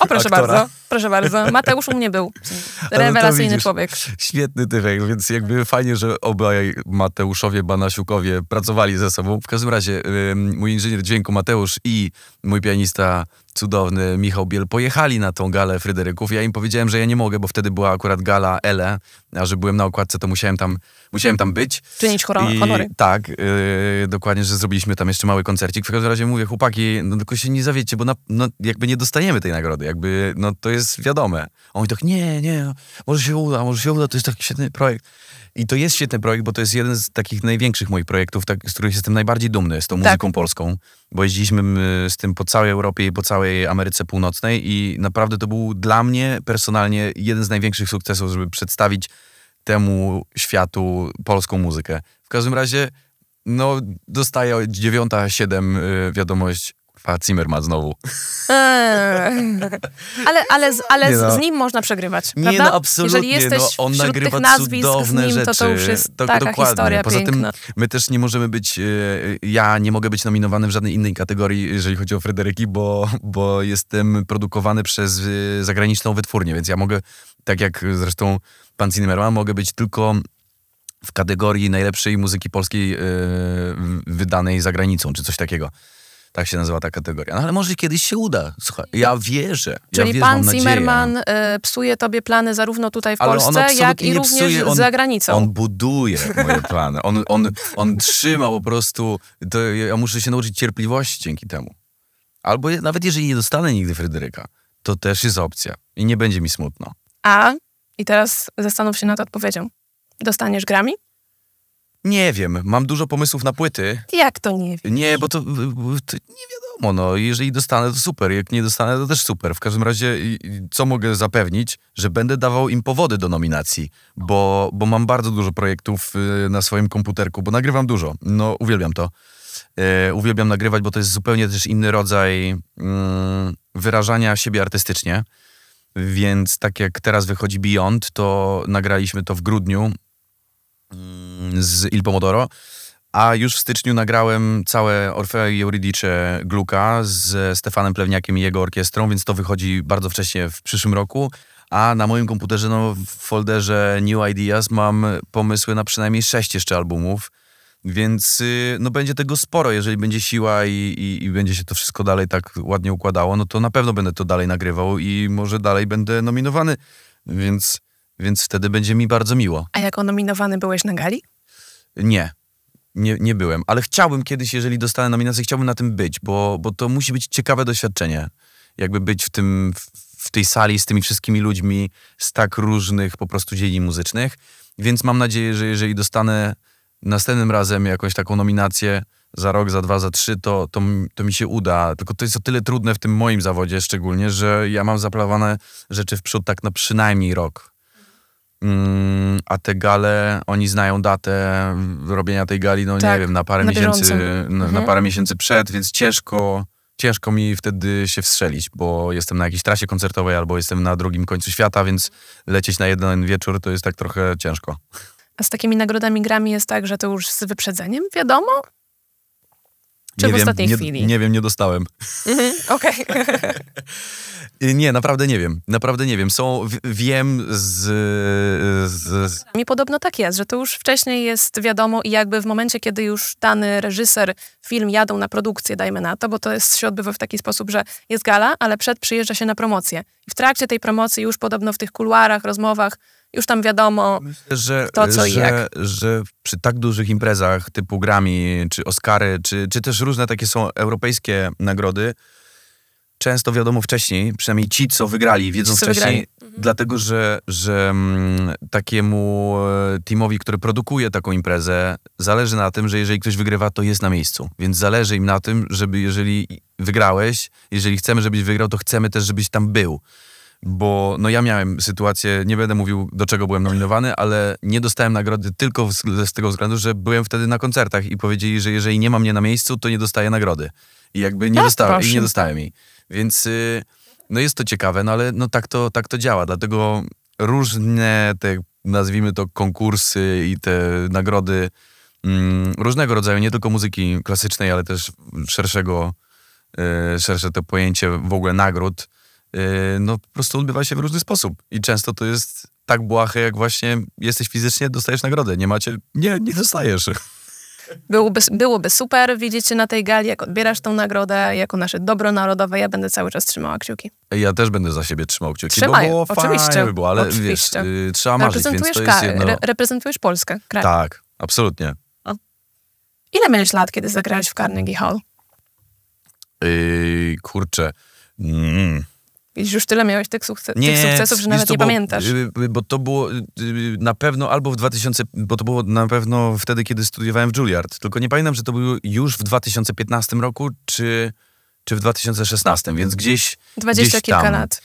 O, proszę aktora. bardzo, proszę bardzo. Mateusz u mnie był. Rewelacyjny widzisz, człowiek. Świetny typek, więc jakby fajnie, że obaj Mateuszowie Banasiukowie pracowali ze sobą. W każdym razie y, mój inżynier dźwięku Mateusz i mój pianista cudowny Michał Biel pojechali na tą galę Fryderyków. Ja im powiedziałem, że ja nie mogę, bo wtedy była akurat gala Ele, a że byłem na okładce, to musiałem tam, musiałem tam być. Czynić honor- honory. tak, yy, dokładnie, że zrobiliśmy tam jeszcze mały koncercik. W każdym razie mówię, chłopaki, no tylko się nie zawiecie, bo na, no, jakby nie dostaniemy tej nagrody, jakby, no to jest wiadome. Oni tak, nie, nie, może się uda, może się uda, to jest taki świetny projekt. I to jest świetny projekt, bo to jest jeden z takich największych moich projektów, tak, z których jestem najbardziej dumny, z tą tak. muzyką polską, bo jeździliśmy z tym po całej Europie i po całej Ameryce Północnej i naprawdę to był dla mnie personalnie jeden z największych sukcesów, żeby przedstawić temu światu polską muzykę. W każdym razie, no, dostaję 9.07 y, wiadomość, a Zimmerman znowu. Eee. Ale, ale, ale z, no. z nim można przegrywać, prawda? Nie, no absolutnie. Jeżeli jesteś no, on wśród nagrywa tych nazwisk cudowne nim, rzeczy. to to już jest to, tak, taka dokładnie. historia Poza piękna. tym my też nie możemy być, e, ja nie mogę być nominowany w żadnej innej kategorii, jeżeli chodzi o Frederiki, bo, bo jestem produkowany przez e, zagraniczną wytwórnię, więc ja mogę, tak jak zresztą pan Zimmerman, mogę być tylko w kategorii najlepszej muzyki polskiej yy, wydanej za granicą, czy coś takiego. Tak się nazywa ta kategoria. No, ale może kiedyś się uda. Słuchaj, ja wierzę. Czyli ja wierzę, pan Zimmerman y, psuje tobie plany zarówno tutaj w ale Polsce, jak i również psuje, on, za granicą. On buduje moje plany. On, on, on trzyma po prostu... To, ja muszę się nauczyć cierpliwości dzięki temu. Albo nawet jeżeli nie dostanę nigdy Fryderyka, to też jest opcja i nie będzie mi smutno. A, i teraz zastanów się nad odpowiedzią. Dostaniesz Grammy? Nie wiem, mam dużo pomysłów na płyty. Jak to nie wiem? Nie, bo to, to, nie wiadomo, no. Jeżeli dostanę, to super. Jak nie dostanę, to też super. W każdym razie, co mogę zapewnić, że będę dawał im powody do nominacji, bo, bo mam bardzo dużo projektów y, na swoim komputerku, bo nagrywam dużo. No, uwielbiam to. E, uwielbiam nagrywać, bo to jest zupełnie też inny rodzaj mm, wyrażania siebie artystycznie. Więc tak jak teraz wychodzi Beyond, to nagraliśmy to w grudniu Mm, z Il Pomodoro. A już w styczniu nagrałem całe Orfeo i Euridice Gluka z Stefanem Plewniakiem i jego orkiestrą, więc to wychodzi bardzo wcześnie w przyszłym roku. A na moim komputerze, no, w folderze New Ideas mam pomysły na przynajmniej sześć jeszcze albumów, więc y, no, będzie tego sporo. Jeżeli będzie siła i, i, i będzie się to wszystko dalej tak ładnie układało, no to na pewno będę to dalej nagrywał i może dalej będę nominowany. Więc więc wtedy będzie mi bardzo miło. A jako nominowany byłeś na gali? Nie, nie, nie byłem, ale chciałbym kiedyś, jeżeli dostanę nominację, chciałbym na tym być, bo, bo to musi być ciekawe doświadczenie. Jakby być w tym, w tej sali z tymi wszystkimi ludźmi z tak różnych po prostu dziedzin muzycznych. Więc mam nadzieję, że jeżeli dostanę następnym razem jakąś taką nominację za rok, za dwa, za trzy, to, to, to mi się uda. Tylko to jest o tyle trudne w tym moim zawodzie szczególnie, że ja mam zaplanowane rzeczy w przód tak na przynajmniej rok. Mm, a te gale, oni znają datę robienia tej gali, no tak, nie wiem, na parę, na miesięcy, na, mhm. na, parę miesięcy przed, więc ciężko, ciężko mi wtedy się wstrzelić, bo jestem na jakiejś trasie koncertowej albo jestem na drugim końcu świata, więc lecieć na jeden wieczór to jest tak trochę ciężko. A z takimi nagrodami grami jest tak, że to już z wyprzedzeniem wiadomo, czy nie w wiem, ostatniej nie, chwili? Nie wiem, nie dostałem. Mhm, okej. Okay. nie, naprawdę nie wiem. Naprawdę nie wiem. Są, wiem z, z, z... Mi podobno tak jest, że to już wcześniej jest wiadomo i jakby w momencie, kiedy już dany reżyser, film jadą na produkcję, dajmy na to, bo to jest, się odbywa w taki sposób, że jest gala, ale przed przyjeżdża się na promocję. I w trakcie tej promocji już podobno w tych kuluarach, rozmowach już tam wiadomo Myślę, że, to, co że, i jak. że przy tak dużych imprezach typu Grammy, czy Oscary, czy, czy też różne takie są europejskie nagrody, często wiadomo wcześniej, przynajmniej ci, co wygrali, wiedzą ci, co wcześniej, wygrali. Mhm. dlatego że, że m, mm, takiemu e, teamowi, który produkuje taką imprezę, zależy na tym, że jeżeli ktoś wygrywa, to jest na miejscu. Więc zależy im na tym, żeby jeżeli wygrałeś, jeżeli chcemy, żebyś wygrał, to chcemy też, żebyś tam był bo no ja miałem sytuację, nie będę mówił do czego byłem nominowany, ale nie dostałem nagrody tylko z, z tego względu, że byłem wtedy na koncertach i powiedzieli, że jeżeli nie ma mnie na miejscu, to nie dostaję nagrody. I jakby nie, tak, dostałem, i nie dostałem jej. Więc y, no jest to ciekawe, no ale no tak, to, tak to działa, dlatego różne te, nazwijmy to, konkursy i te nagrody mm, różnego rodzaju, nie tylko muzyki klasycznej, ale też szerszego, y, szersze to pojęcie w ogóle nagród, Y, no po prostu odbywa się w różny sposób. I często to jest tak błahe, jak właśnie jesteś fizycznie, dostajesz nagrodę. Nie macie, nie, nie dostajesz. Byłoby, byłoby super widzieć się na tej gali, jak odbierasz tą nagrodę, jako nasze dobro narodowe. Ja będę cały czas trzymała kciuki. Ja też będę za siebie trzymał kciuki, Trzymaj, bo było oczywiście, fajnie by było, ale oczywiście. wiesz, yy, trzeba marzyć, więc to jest jedno... Re reprezentujesz Polskę, kraj. Tak, absolutnie. O. Ile miałeś lat, kiedy zagrałeś w Carnegie Hall? Yy, kurczę... Mm. Już tyle miałeś tych, sukces nie, tych sukcesów, że nawet nie było, pamiętasz. Bo to było y, na pewno albo w 2000, bo to było na pewno wtedy, kiedy studiowałem w Juilliard. Tylko nie pamiętam, że to było już w 2015 roku, czy, czy w 2016, więc gdzieś. Dwadzieścia kilka tam. lat.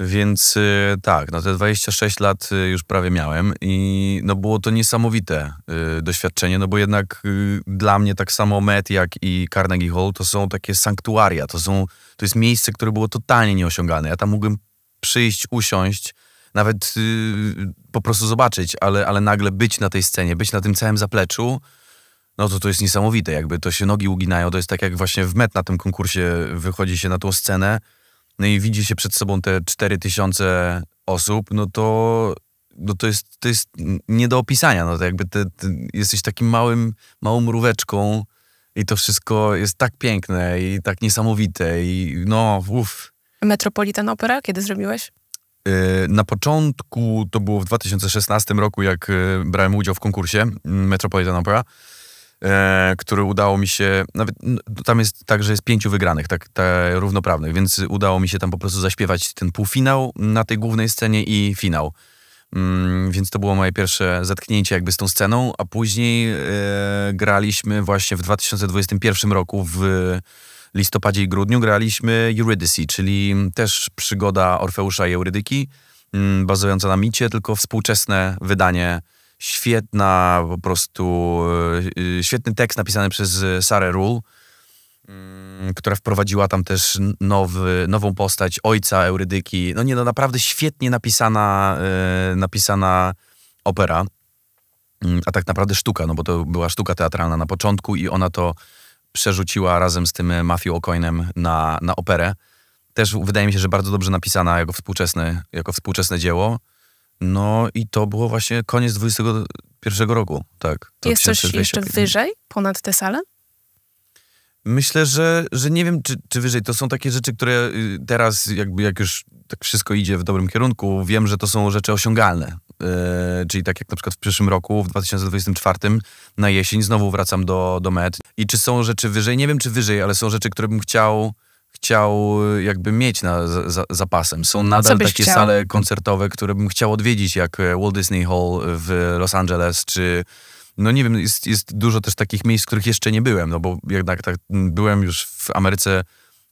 Więc y, tak, no te 26 lat y, już prawie miałem i no było to niesamowite y, doświadczenie, no bo jednak dla mnie tak samo Met jak i Carnegie Hall to są takie sanktuaria, to, są, to jest miejsce, które było totalnie nieosiągane. Ja tam mógłbym przyjść, usiąść, nawet po prostu zobaczyć, ale, ale nagle być na tej scenie, być na tym całym zapleczu, no to to jest niesamowite, jakby to się nogi uginają, to jest tak jak właśnie w Met na tym konkursie wychodzi się na tą scenę, no i widzi się przed sobą te 4000 osób, no to, no to, jest, to jest nie do opisania. No to jakby jesteś takim małym, małą mróweczką i to wszystko jest tak piękne i tak niesamowite i no, uff. Metropolitan Opera kiedy zrobiłeś? E, na początku to było w 2016 roku, jak e, brałem udział w konkursie mm, Metropolitan Opera. E, który udało mi się, nawet tam jest tak, że jest pięciu wygranych, tak te równoprawnych, więc udało mi się tam po prostu zaśpiewać ten półfinał na tej głównej scenie i finał. Mm, więc to było moje pierwsze zetknięcie jakby z tą sceną, a później e, graliśmy właśnie w 2021 roku w listopadzie i grudniu graliśmy Eurydice, czyli też przygoda Orfeusza i Eurydyki, mm, bazująca na micie, tylko współczesne wydanie świetna po prostu, e, świetny tekst napisany przez Sarę Rule, mm, która wprowadziła tam też nowy, nową postać ojca Eurydyki. No nie, no naprawdę świetnie napisana, e, napisana opera, mm, a tak naprawdę sztuka, no bo to była sztuka teatralna na początku i ona to przerzuciła razem z tym Matthew O'Coinem na, na operę. Też wydaje mi się, że bardzo dobrze napisana jako współczesne, jako współczesne dzieło. No i to było właśnie koniec 2021 roku, tak. Jest coś jeszcze wyżej, ponad te sale? Myślę, że, że nie wiem, czy, czy wyżej. To są takie rzeczy, które y, teraz, jakby jak już tak wszystko idzie w dobrym kierunku, wiem, że to są rzeczy osiągalne. Yy, czyli tak jak na przykład w przyszłym roku, w 2024, na jesień znowu wracam do, do MET. I czy są rzeczy wyżej? Nie wiem, czy wyżej, ale są rzeczy, które bym chciał chciał y, jakby mieć na, za, zapasem. Są no, nadal takie chciał? sale koncertowe, które bym chciał odwiedzić, jak e, Walt Disney Hall w Los Angeles, czy no nie wiem, jest, jest dużo też takich miejsc, w których jeszcze nie byłem, no bo jednak tak byłem już w Ameryce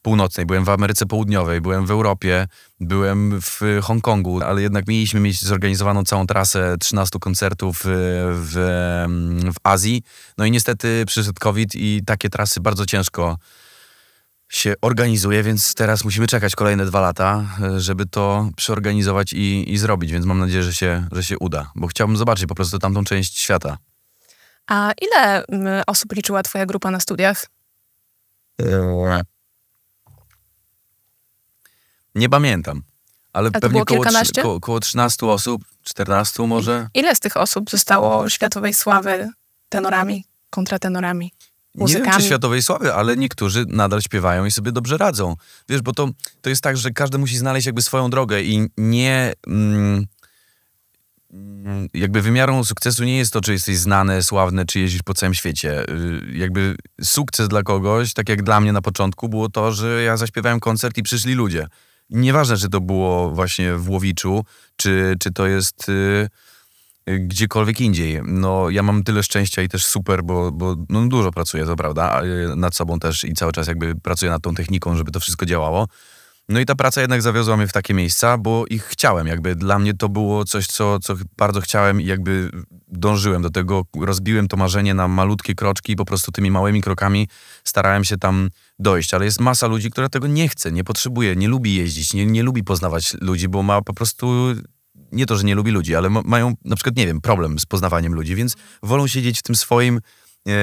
Północnej, byłem w Ameryce Południowej, byłem w Europie, byłem w Hongkongu, ale jednak mieliśmy mieć zorganizowaną całą trasę 13 koncertów e, w, w, w Azji. No i niestety przyszedł COVID i takie trasy bardzo ciężko się organizuje, więc teraz musimy czekać kolejne dwa lata, e, żeby to przeorganizować i, i zrobić, więc mam nadzieję, że się, że się uda, bo chciałbym zobaczyć po prostu tamtą część świata. A ile osób liczyła twoja grupa na studiach? Yy. Nie pamiętam, ale pewnie około, około 13 osób, 14 może. Ile z tych osób zostało światowej sławy tenorami, kontratenorami? Muzykami. Nie wiem, czy światowej sławy, ale niektórzy nadal śpiewają i sobie dobrze radzą. Wiesz, bo to, to jest tak, że każdy musi znaleźć jakby swoją drogę i nie... Mm, jakby wymiarą sukcesu nie jest to, czy jesteś znany, sławny, czy jeździsz po całym świecie. Y, jakby sukces dla kogoś, tak jak dla mnie na początku, było to, że ja zaśpiewałem koncert i przyszli ludzie. Nieważne, czy to było właśnie w Łowiczu, czy, czy to jest... Y gdziekolwiek indziej. No, ja mam tyle szczęścia i też super, bo, bo no, dużo pracuję, to prawda, e, nad sobą też i cały czas jakby pracuję nad tą techniką, żeby to wszystko działało. No i ta praca jednak zawiozła mnie w takie miejsca, bo ich chciałem. Jakby dla mnie to było coś, co, co bardzo chciałem i jakby dążyłem do tego. Rozbiłem to marzenie na malutkie kroczki i po prostu tymi małymi krokami starałem się tam dojść. Ale jest masa ludzi, która tego nie chce, nie potrzebuje, nie lubi jeździć, nie, nie lubi poznawać ludzi, bo ma po prostu nie to, że nie lubi ludzi, ale mają na przykład, nie wiem, problem z poznawaniem ludzi, więc wolą siedzieć w tym swoim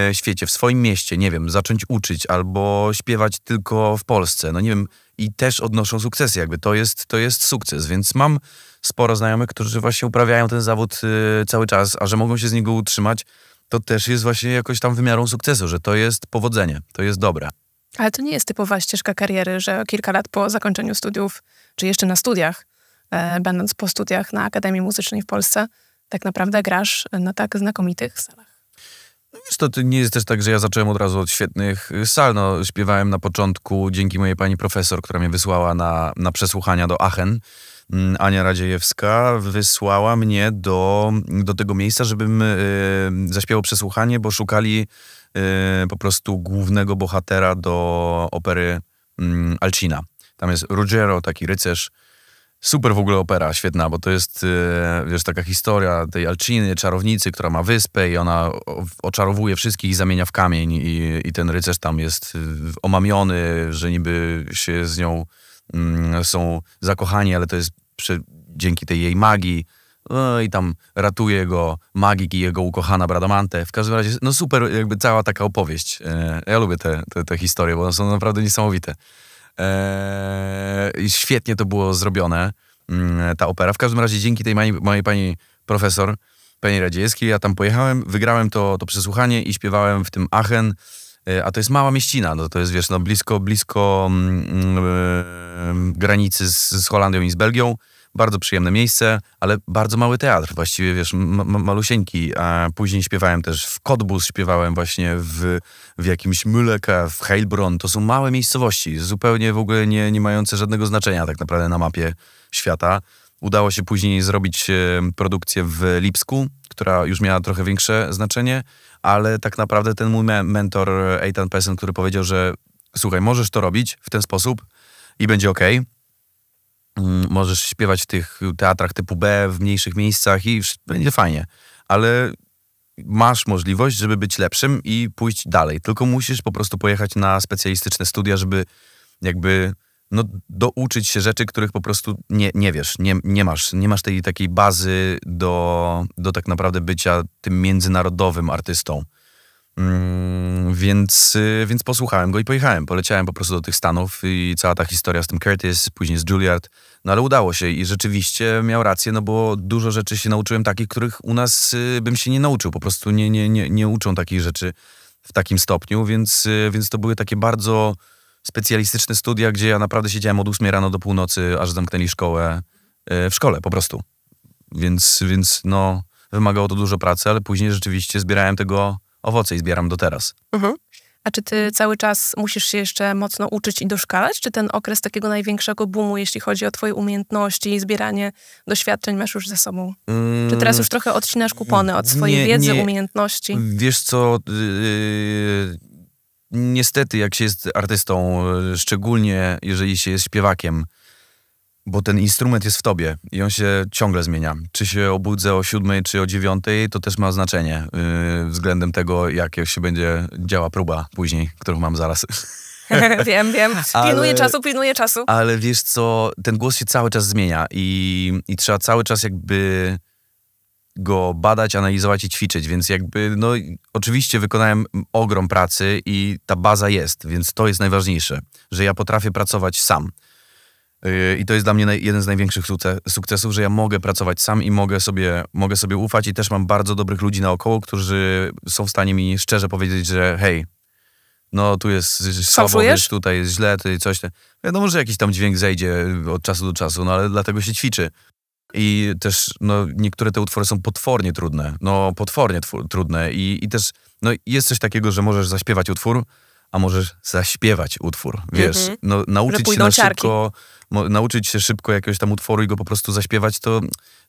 e, świecie, w swoim mieście, nie wiem, zacząć uczyć albo śpiewać tylko w Polsce, no nie wiem, i też odnoszą sukcesy, jakby to jest, to jest sukces, więc mam sporo znajomych, którzy właśnie uprawiają ten zawód e, cały czas, a że mogą się z niego utrzymać, to też jest właśnie jakoś tam wymiarą sukcesu, że to jest powodzenie, to jest dobre. Ale to nie jest typowa ścieżka kariery, że kilka lat po zakończeniu studiów, czy jeszcze na studiach, E, będąc po studiach na Akademii Muzycznej w Polsce, tak naprawdę grasz na tak znakomitych salach. No wiesz, to, nie jest też tak, że ja zacząłem od razu od świetnych sal. No, śpiewałem na początku dzięki mojej pani profesor, która mnie wysłała na, na przesłuchania do Aachen. Mm, Ania Radziejewska wysłała mnie do, do tego miejsca, żebym yy, zaśpiewał przesłuchanie, bo szukali e, po prostu głównego bohatera do opery mm, Alcina. Tam jest Ruggiero, taki rycerz, Super w ogóle opera, świetna, bo to jest, y, wiesz, taka historia tej Alczyny, czarownicy, która ma wyspę i ona oczarowuje wszystkich i zamienia w kamień i, i ten rycerz tam jest y, omamiony, że niby się z nią mm, są zakochani, ale to jest przy, dzięki tej jej magii. No i tam ratuje go magik i jego ukochana Bradamante. W każdym razie, no super jakby cała taka opowieść. Y, ja lubię te, te, te historie, bo one są naprawdę niesamowite. Eee, świetnie to było zrobione, mm, ta opera. W każdym razie dzięki tej mojej, mojej pani profesor, pani Radziejskiej, ja tam pojechałem, wygrałem to, to przesłuchanie i śpiewałem w tym Aachen, eee, a to jest mała mieścina, no to jest, wiesz, no blisko, blisko yy, granicy z, z Holandią i z Belgią bardzo przyjemne miejsce, ale bardzo mały teatr, właściwie, wiesz, malusieńki. A później śpiewałem też w Kodbus, śpiewałem właśnie w, w jakimś Myleka, w Heilbronn. To są małe miejscowości, zupełnie w ogóle nie, nie mające żadnego znaczenia tak naprawdę na mapie świata. Udało się później zrobić e, produkcję w Lipsku, która już miała trochę większe znaczenie, ale tak naprawdę ten mój me mentor Ethan Pesen, który powiedział, że słuchaj, możesz to robić w ten sposób i będzie ok. Mm, możesz śpiewać w tych teatrach typu B, w mniejszych miejscach i będzie fajnie. Ale masz możliwość, żeby być lepszym i pójść dalej. Tylko musisz po prostu pojechać na specjalistyczne studia, żeby jakby no, douczyć się rzeczy, których po prostu nie, nie wiesz, nie, nie masz. Nie masz tej takiej bazy do, do tak naprawdę bycia tym międzynarodowym artystą. Mm, więc, y, więc posłuchałem go i pojechałem. Poleciałem po prostu do tych Stanów i cała ta historia z tym Curtis, później z Juilliard. No ale udało się i rzeczywiście miał rację, no bo dużo rzeczy się nauczyłem takich, których u nas y, bym się nie nauczył. Po prostu nie, nie, nie, nie uczą takich rzeczy w takim stopniu, więc, y, więc to były takie bardzo specjalistyczne studia, gdzie ja naprawdę siedziałem od 8 rano do północy, aż zamknęli szkołę w szkole po prostu. Więc, więc no, wymagało to dużo pracy, ale później rzeczywiście zbierałem tego owoce i zbieram do teraz. Mhm. A czy ty cały czas musisz się jeszcze mocno uczyć i doszkalać? Czy ten okres takiego największego boomu, jeśli chodzi o twoje umiejętności i zbieranie doświadczeń, masz już za sobą? Mm, czy teraz już mm. trochę odcinasz kupony od swojej nie, wiedzy, nie. umiejętności? Wiesz co... Yy, niestety, jak się jest artystą, y, szczególnie jeżeli się jest śpiewakiem, bo ten instrument jest w tobie i on się ciągle zmienia. Czy się obudzę o siódmej, czy o dziewiątej, to też ma znaczenie yy, względem tego, jak się będzie działa próba później, którą mam zaraz. wiem, wiem. Pilnuję czasu, pilnuję czasu. Ale wiesz co, ten głos się cały czas zmienia i, i trzeba cały czas jakby go badać, analizować i ćwiczyć, więc jakby, no oczywiście wykonałem ogrom pracy i ta baza jest, więc to jest najważniejsze, że ja potrafię pracować sam Yy, I to jest dla mnie jeden z największych sukcesów, że ja mogę pracować sam i mogę sobie, mogę sobie ufać i też mam bardzo dobrych ludzi naokoło, którzy są w stanie mi szczerze powiedzieć, że hej, no tu jest słabo, wiesz, tutaj jest źle, tutaj coś. Wiadomo, że jakiś tam dźwięk zejdzie od czasu do czasu, no ale dlatego się ćwiczy. I też no, niektóre te utwory są potwornie trudne, no potwornie trudne i, i też no, jest coś takiego, że możesz zaśpiewać utwór, a możesz zaśpiewać utwór, wiesz, mm -hmm. no, nauczyć się na ciarki nauczyć się szybko jakiegoś tam utworu i go po prostu zaśpiewać, to,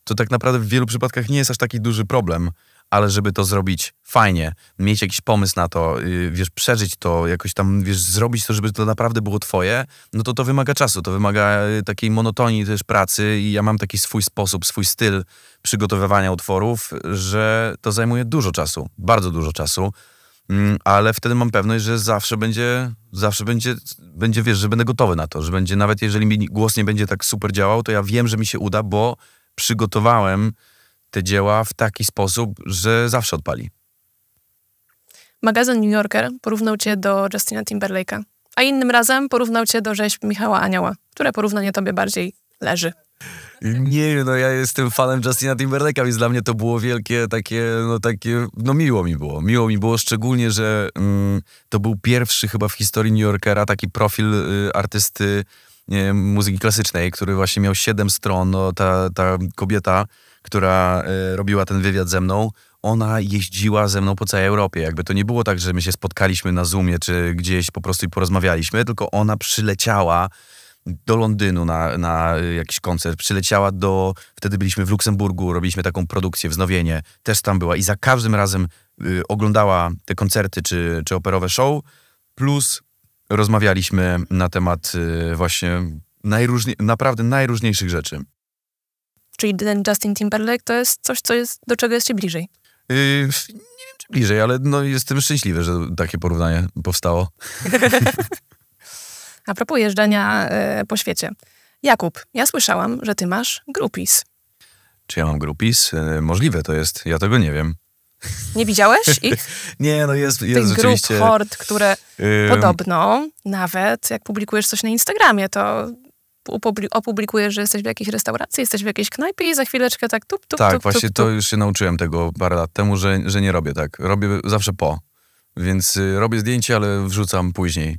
to tak naprawdę w wielu przypadkach nie jest aż taki duży problem. Ale żeby to zrobić fajnie, mieć jakiś pomysł na to, yy, wiesz, przeżyć to, jakoś tam, wiesz, zrobić to, żeby to naprawdę było twoje, no to to wymaga czasu, to wymaga y, takiej monotonii też pracy i ja mam taki swój sposób, swój styl przygotowywania utworów, że to zajmuje dużo czasu, bardzo dużo czasu Mm, ale wtedy mam pewność, że zawsze będzie, zawsze będzie, będzie, wiesz, że będę gotowy na to, że będzie, nawet jeżeli mi głos nie będzie tak super działał, to ja wiem, że mi się uda, bo przygotowałem te dzieła w taki sposób, że zawsze odpali. Magazyn New Yorker porównał cię do Justina Timberlake'a, a innym razem porównał cię do rzeźb Michała Anioła. Które porównanie tobie bardziej leży? Nie wiem, no ja jestem fanem Justina Timberlake'a, więc dla mnie to było wielkie takie, no takie, no miło mi było. Miło mi było szczególnie, że mm, to był pierwszy chyba w historii New Yorkera taki profil y, artysty muzyki klasycznej, który właśnie miał siedem stron. No, ta, ta kobieta, która y, robiła ten wywiad ze mną, ona jeździła ze mną po całej Europie. Jakby to nie było tak, że my się spotkaliśmy na Zoomie czy gdzieś po prostu i porozmawialiśmy, tylko ona przyleciała do Londynu na, na jakiś koncert, przyleciała do, wtedy byliśmy w Luksemburgu, robiliśmy taką produkcję, wznowienie, też tam była i za każdym razem y, oglądała te koncerty czy, czy operowe show, plus rozmawialiśmy na temat y, właśnie najróżnie naprawdę najróżniejszych rzeczy. Czyli ten Justin Timberlake to jest coś, co jest, do czego jest ci bliżej? Yy, nie wiem, czy bliżej, ale no, jestem szczęśliwy, że takie porównanie powstało. A propos jeżdżenia e, po świecie. Jakub, ja słyszałam, że ty masz grupis. Czy ja mam grupis? E, możliwe to jest, ja tego nie wiem. Nie widziałeś ich? nie, no jest, jest Tych rzeczywiście... grup, hord, które podobno nawet jak publikujesz coś na Instagramie, to opublikujesz, że jesteś w jakiejś restauracji, jesteś w jakiejś knajpie i za chwileczkę tak tup, tup, Tak, tup, właśnie tup, to już się nauczyłem tego parę lat temu, że, że nie robię tak. Robię zawsze po. Więc y, robię zdjęcie, ale wrzucam później.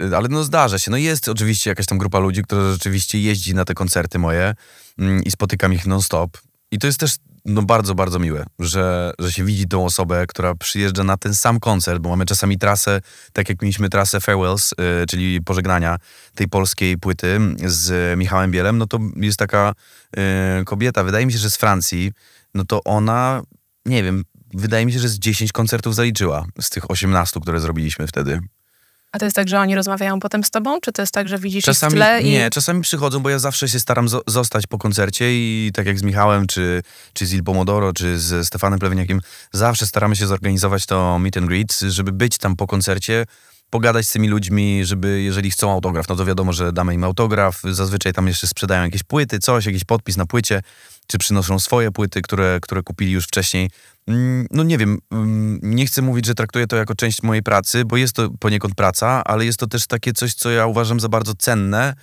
Yy, ale no zdarza się. No jest oczywiście jakaś tam grupa ludzi, która rzeczywiście jeździ na te koncerty moje yy, i spotykam ich non-stop. I to jest też no, bardzo, bardzo miłe, że, że się widzi tą osobę, która przyjeżdża na ten sam koncert, bo mamy czasami trasę, tak jak mieliśmy trasę Farewells, yy, czyli pożegnania tej polskiej płyty z Michałem Bielem, no to jest taka yy, kobieta, wydaje mi się, że z Francji, no to ona, nie wiem, wydaje mi się, że z 10 koncertów zaliczyła z tych 18, które zrobiliśmy wtedy. A to jest tak, że oni rozmawiają potem z tobą, czy to jest tak, że widzisz czasami, w tle? I... Nie, czasami przychodzą, bo ja zawsze się staram zo zostać po koncercie i tak jak z Michałem, czy, czy z Il Pomodoro, czy z Stefanem Plewniakiem, zawsze staramy się zorganizować to meet and greet, żeby być tam po koncercie, pogadać z tymi ludźmi, żeby jeżeli chcą autograf, no to wiadomo, że damy im autograf. Zazwyczaj tam jeszcze sprzedają jakieś płyty, coś, jakiś podpis na płycie, czy przynoszą swoje płyty, które, które kupili już wcześniej. Mm, no nie wiem, mm, nie chcę mówić, że traktuję to jako część mojej pracy, bo jest to poniekąd praca, ale jest to też takie coś, co ja uważam za bardzo cenne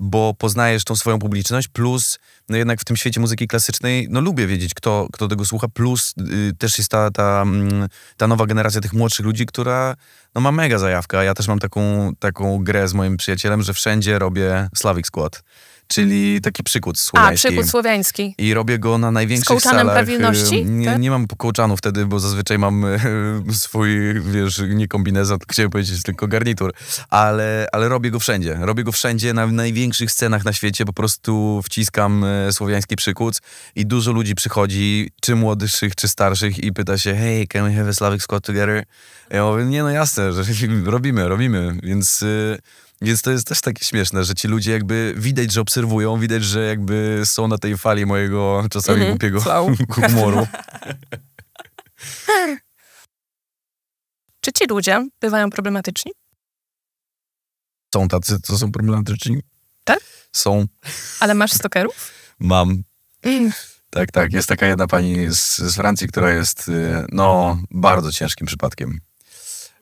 bo poznajesz tą swoją publiczność, plus no jednak w tym świecie muzyki klasycznej, no lubię wiedzieć, kto, kto tego słucha, plus y, też jest ta, ta, mm, ta nowa generacja tych młodszych ludzi, która no, ma mega zajawka Ja też mam taką, taką grę z moim przyjacielem, że wszędzie robię Slavic Squad czyli taki przykład słowiański. A, przykład słowiański. I robię go na największych Z salach. Y, prawilności? Nie, tak? nie mam kołczanów wtedy, bo zazwyczaj mam e, swój, wiesz, nie kombinezon, chciałem powiedzieć, tylko garnitur. Ale, ale robię go wszędzie. Robię go wszędzie, na największych scenach na świecie po prostu wciskam e, słowiański przykład i dużo ludzi przychodzi, czy młodszych, czy starszych i pyta się, hey, can we have a Slavic squad together? Ja mówię, nie no jasne, że robimy, robimy, więc... E, więc to jest też takie śmieszne, że ci ludzie jakby widać, że obserwują, widać, że jakby są na tej fali mojego czasami mm -hmm. głupiego humoru. Czy ci ludzie bywają problematyczni? Są tacy, co są problematyczni. Tak? Są. Ale masz stokerów? Mam. Mm. Tak, tak. Jest taka jedna pani z, z Francji, która jest y, no, bardzo ciężkim przypadkiem.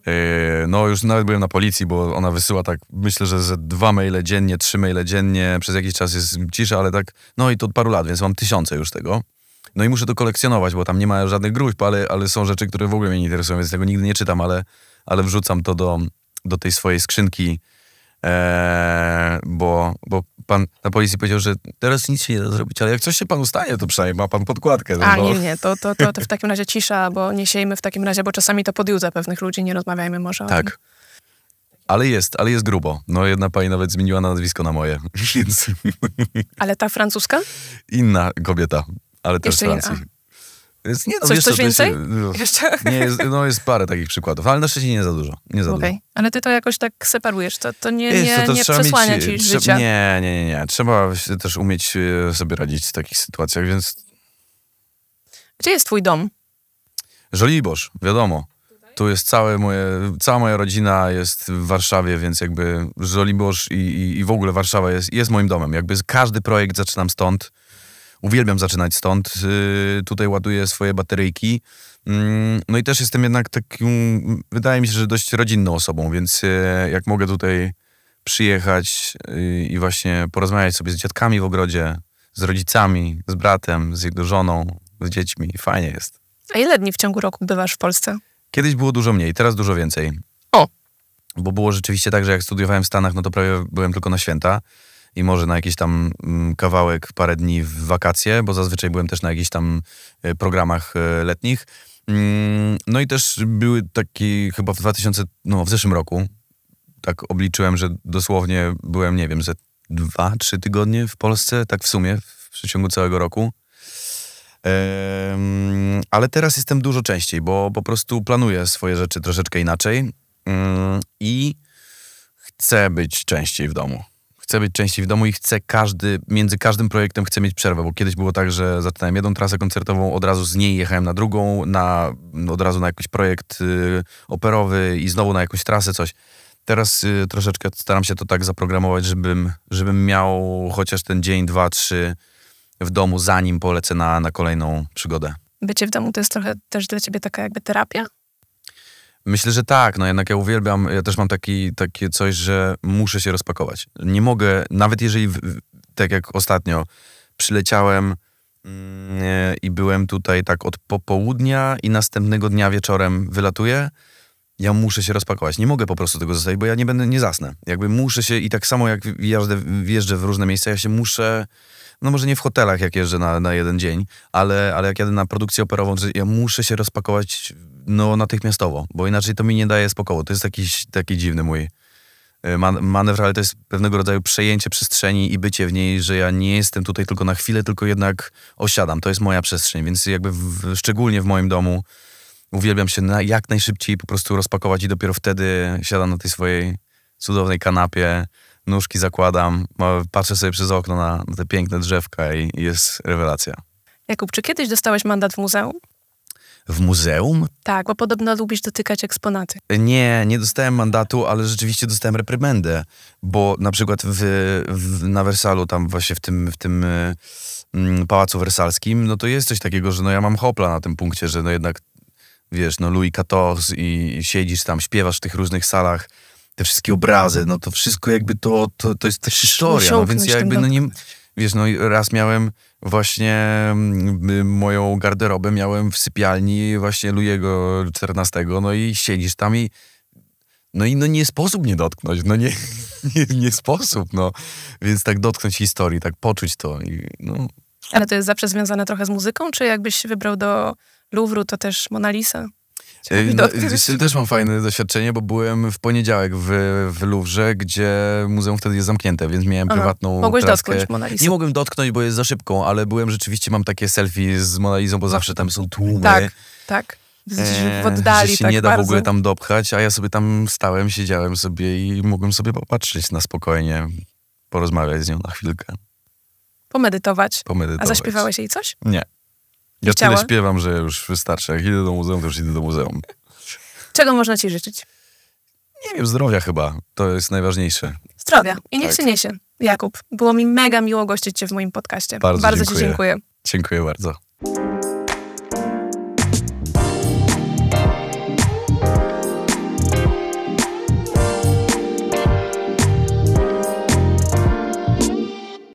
Yy, no, już nawet byłem na policji, bo ona wysyła tak, myślę, że ze dwa maile dziennie, trzy maile dziennie, przez jakiś czas jest cisza, ale tak, no i to od paru lat, więc mam tysiące już tego. No i muszę to kolekcjonować, bo tam nie ma żadnych gruźb, ale, ale są rzeczy, które w ogóle mnie nie interesują, więc tego nigdy nie czytam, ale, ale wrzucam to do, do tej swojej skrzynki, e, bo, bo pan na policji powiedział, że teraz nic się nie da zrobić, ale jak coś się panu stanie, to przynajmniej ma pan podkładkę. No, A, bo... nie, nie, to, to, to, to, w takim razie cisza, bo nie siejmy w takim razie, bo czasami to podjudza pewnych ludzi, nie rozmawiajmy może Tak. Tym. Ale jest, ale jest grubo. No jedna pani nawet zmieniła nazwisko na moje, więc... Ale ta francuska? Inna kobieta, ale też z Francji. Więc nie, no, Coś, coś więcej? No. Jeszcze? Nie, jest, no jest parę takich przykładów, ale na szczęście nie za dużo. Nie za okay. dużo. Ale ty to jakoś tak separujesz, to, to nie, nie, to, to nie przesłania mieć, ci trzeba, życia. Nie, nie, nie, nie. Trzeba też umieć e, sobie radzić w takich sytuacjach, więc... Gdzie jest twój dom? Żoliborz, wiadomo. Tu jest całe moje, cała moja rodzina jest w Warszawie, więc jakby Żoliborz i, i, i w ogóle Warszawa jest, jest moim domem. Jakby każdy projekt zaczynam stąd Uwielbiam zaczynać stąd. Y, tutaj ładuję swoje bateryjki. Mm, no i też jestem jednak taką, wydaje mi się, że dość rodzinną osobą, więc e, jak mogę tutaj przyjechać y, i właśnie porozmawiać sobie z dziadkami w ogrodzie, z rodzicami, z bratem, z jego żoną, z dziećmi, fajnie jest. A ile dni w ciągu roku bywasz w Polsce? Kiedyś było dużo mniej, teraz dużo więcej. O! Bo było rzeczywiście tak, że jak studiowałem w Stanach, no to prawie byłem tylko na święta i może na jakiś tam mm, kawałek, parę dni w wakacje, bo zazwyczaj byłem też na jakichś tam e, programach e, letnich. Mm, no i też były taki chyba w 2000, no w zeszłym roku, tak obliczyłem, że dosłownie byłem, nie wiem, ze dwa, trzy tygodnie w Polsce, tak w sumie, w przeciągu całego roku. ale teraz jestem dużo częściej, bo po prostu planuję swoje rzeczy troszeczkę inaczej mm, i chcę być częściej w domu chcę być częściej w domu i chcę każdy, między każdym projektem mieć przerwę, bo kiedyś było tak, że zaczynałem jedną trasę koncertową, od razu z niej jechałem na drugą, na, od razu na jakiś projekt y, operowy i znowu na jakąś trasę, coś. Teraz y, troszeczkę staram się to tak zaprogramować, żebym, żebym miał chociaż ten dzień, dwa, trzy w domu, zanim polecę na, na kolejną przygodę. Bycie w domu to jest trochę też dla ciebie taka jakby terapia? Myślę, że tak. No jednak ja uwielbiam, ja też mam taki, takie coś, że muszę się rozpakować. Nie mogę, nawet jeżeli, tak jak ostatnio, przyleciałem mm, e, i byłem tutaj tak od popołudnia i następnego dnia wieczorem wylatuję, ja muszę się rozpakować. Nie mogę po prostu tego zostawić, bo ja nie będę, nie zasnę. Jakby muszę się i tak samo jak wjeżdżę, wjeżdżę w różne miejsca, ja się muszę no może nie w hotelach, jak jeżdżę na, na jeden dzień, ale, ale jak jadę na produkcję operową, to ja muszę się rozpakować no, natychmiastowo, bo inaczej to mi nie daje spokoju. To jest jakiś taki dziwny mój e, man manewr, ale to jest pewnego rodzaju przejęcie przestrzeni i bycie w niej, że ja nie jestem tutaj tylko na chwilę, tylko jednak osiadam. To jest moja przestrzeń, więc jakby w, szczególnie w moim domu uwielbiam się na, jak najszybciej po prostu rozpakować i dopiero wtedy siadam na tej swojej cudownej kanapie, nóżki zakładam, patrzę sobie przez okno na, na te piękne drzewka i jest rewelacja. Jakub, czy kiedyś dostałeś mandat w muzeum? w muzeum? Tak, bo podobno lubisz dotykać eksponaty. Nie, nie dostałem mandatu, ale rzeczywiście dostałem reprymendę, bo na przykład w, w, na Wersalu, tam właśnie w tym, w tym y, mm, Pałacu Wersalskim, no to jest coś takiego, że no ja mam hopla na tym punkcie, że no jednak, wiesz, no Louis XIV i, i siedzisz tam, śpiewasz w tych różnych salach, te wszystkie obrazy, no to wszystko jakby to, to, to jest ta historia, no więc ja jakby no nie... Wiesz, no raz miałem właśnie moją garderobę miałem w sypialni właśnie luiego XIV, no i siedzisz tam i no i no nie sposób nie dotknąć, no nie, nie, nie sposób, no. Więc tak dotknąć historii, tak poczuć to i no. Ale to jest zawsze związane trochę z muzyką, czy jakbyś wybrał do Louvru, to też Mona Lisa? ja y, no, też mam fajne doświadczenie, bo byłem w poniedziałek w, w Louvre, gdzie muzeum wtedy jest zamknięte, więc miałem Aha. prywatną Mogłeś traskę. dotknąć Monalizę. Nie mogłem dotknąć, bo jest za szybką, ale byłem rzeczywiście, mam takie selfie z Monalizą, bo no. zawsze tam są tłumy. Tak, tak. E, w oddali, że się tak nie da bardzo. w ogóle tam dopchać, a ja sobie tam stałem, siedziałem sobie i mogłem sobie popatrzeć na spokojnie, porozmawiać z nią na chwilkę. Pomedytować. Pomedytować. A zaśpiewałeś jej coś? Nie. Ja Chciała? tyle śpiewam, że już wystarczy. Jak idę do muzeum, to już idę do muzeum. Czego można ci życzyć? Nie wiem, zdrowia chyba. To jest najważniejsze. Zdrowia. I niech tak. się niesie. Jakub, było mi mega miło gościć cię w moim podcaście. Bardzo, bardzo dziękuję. ci dziękuję. Dziękuję bardzo.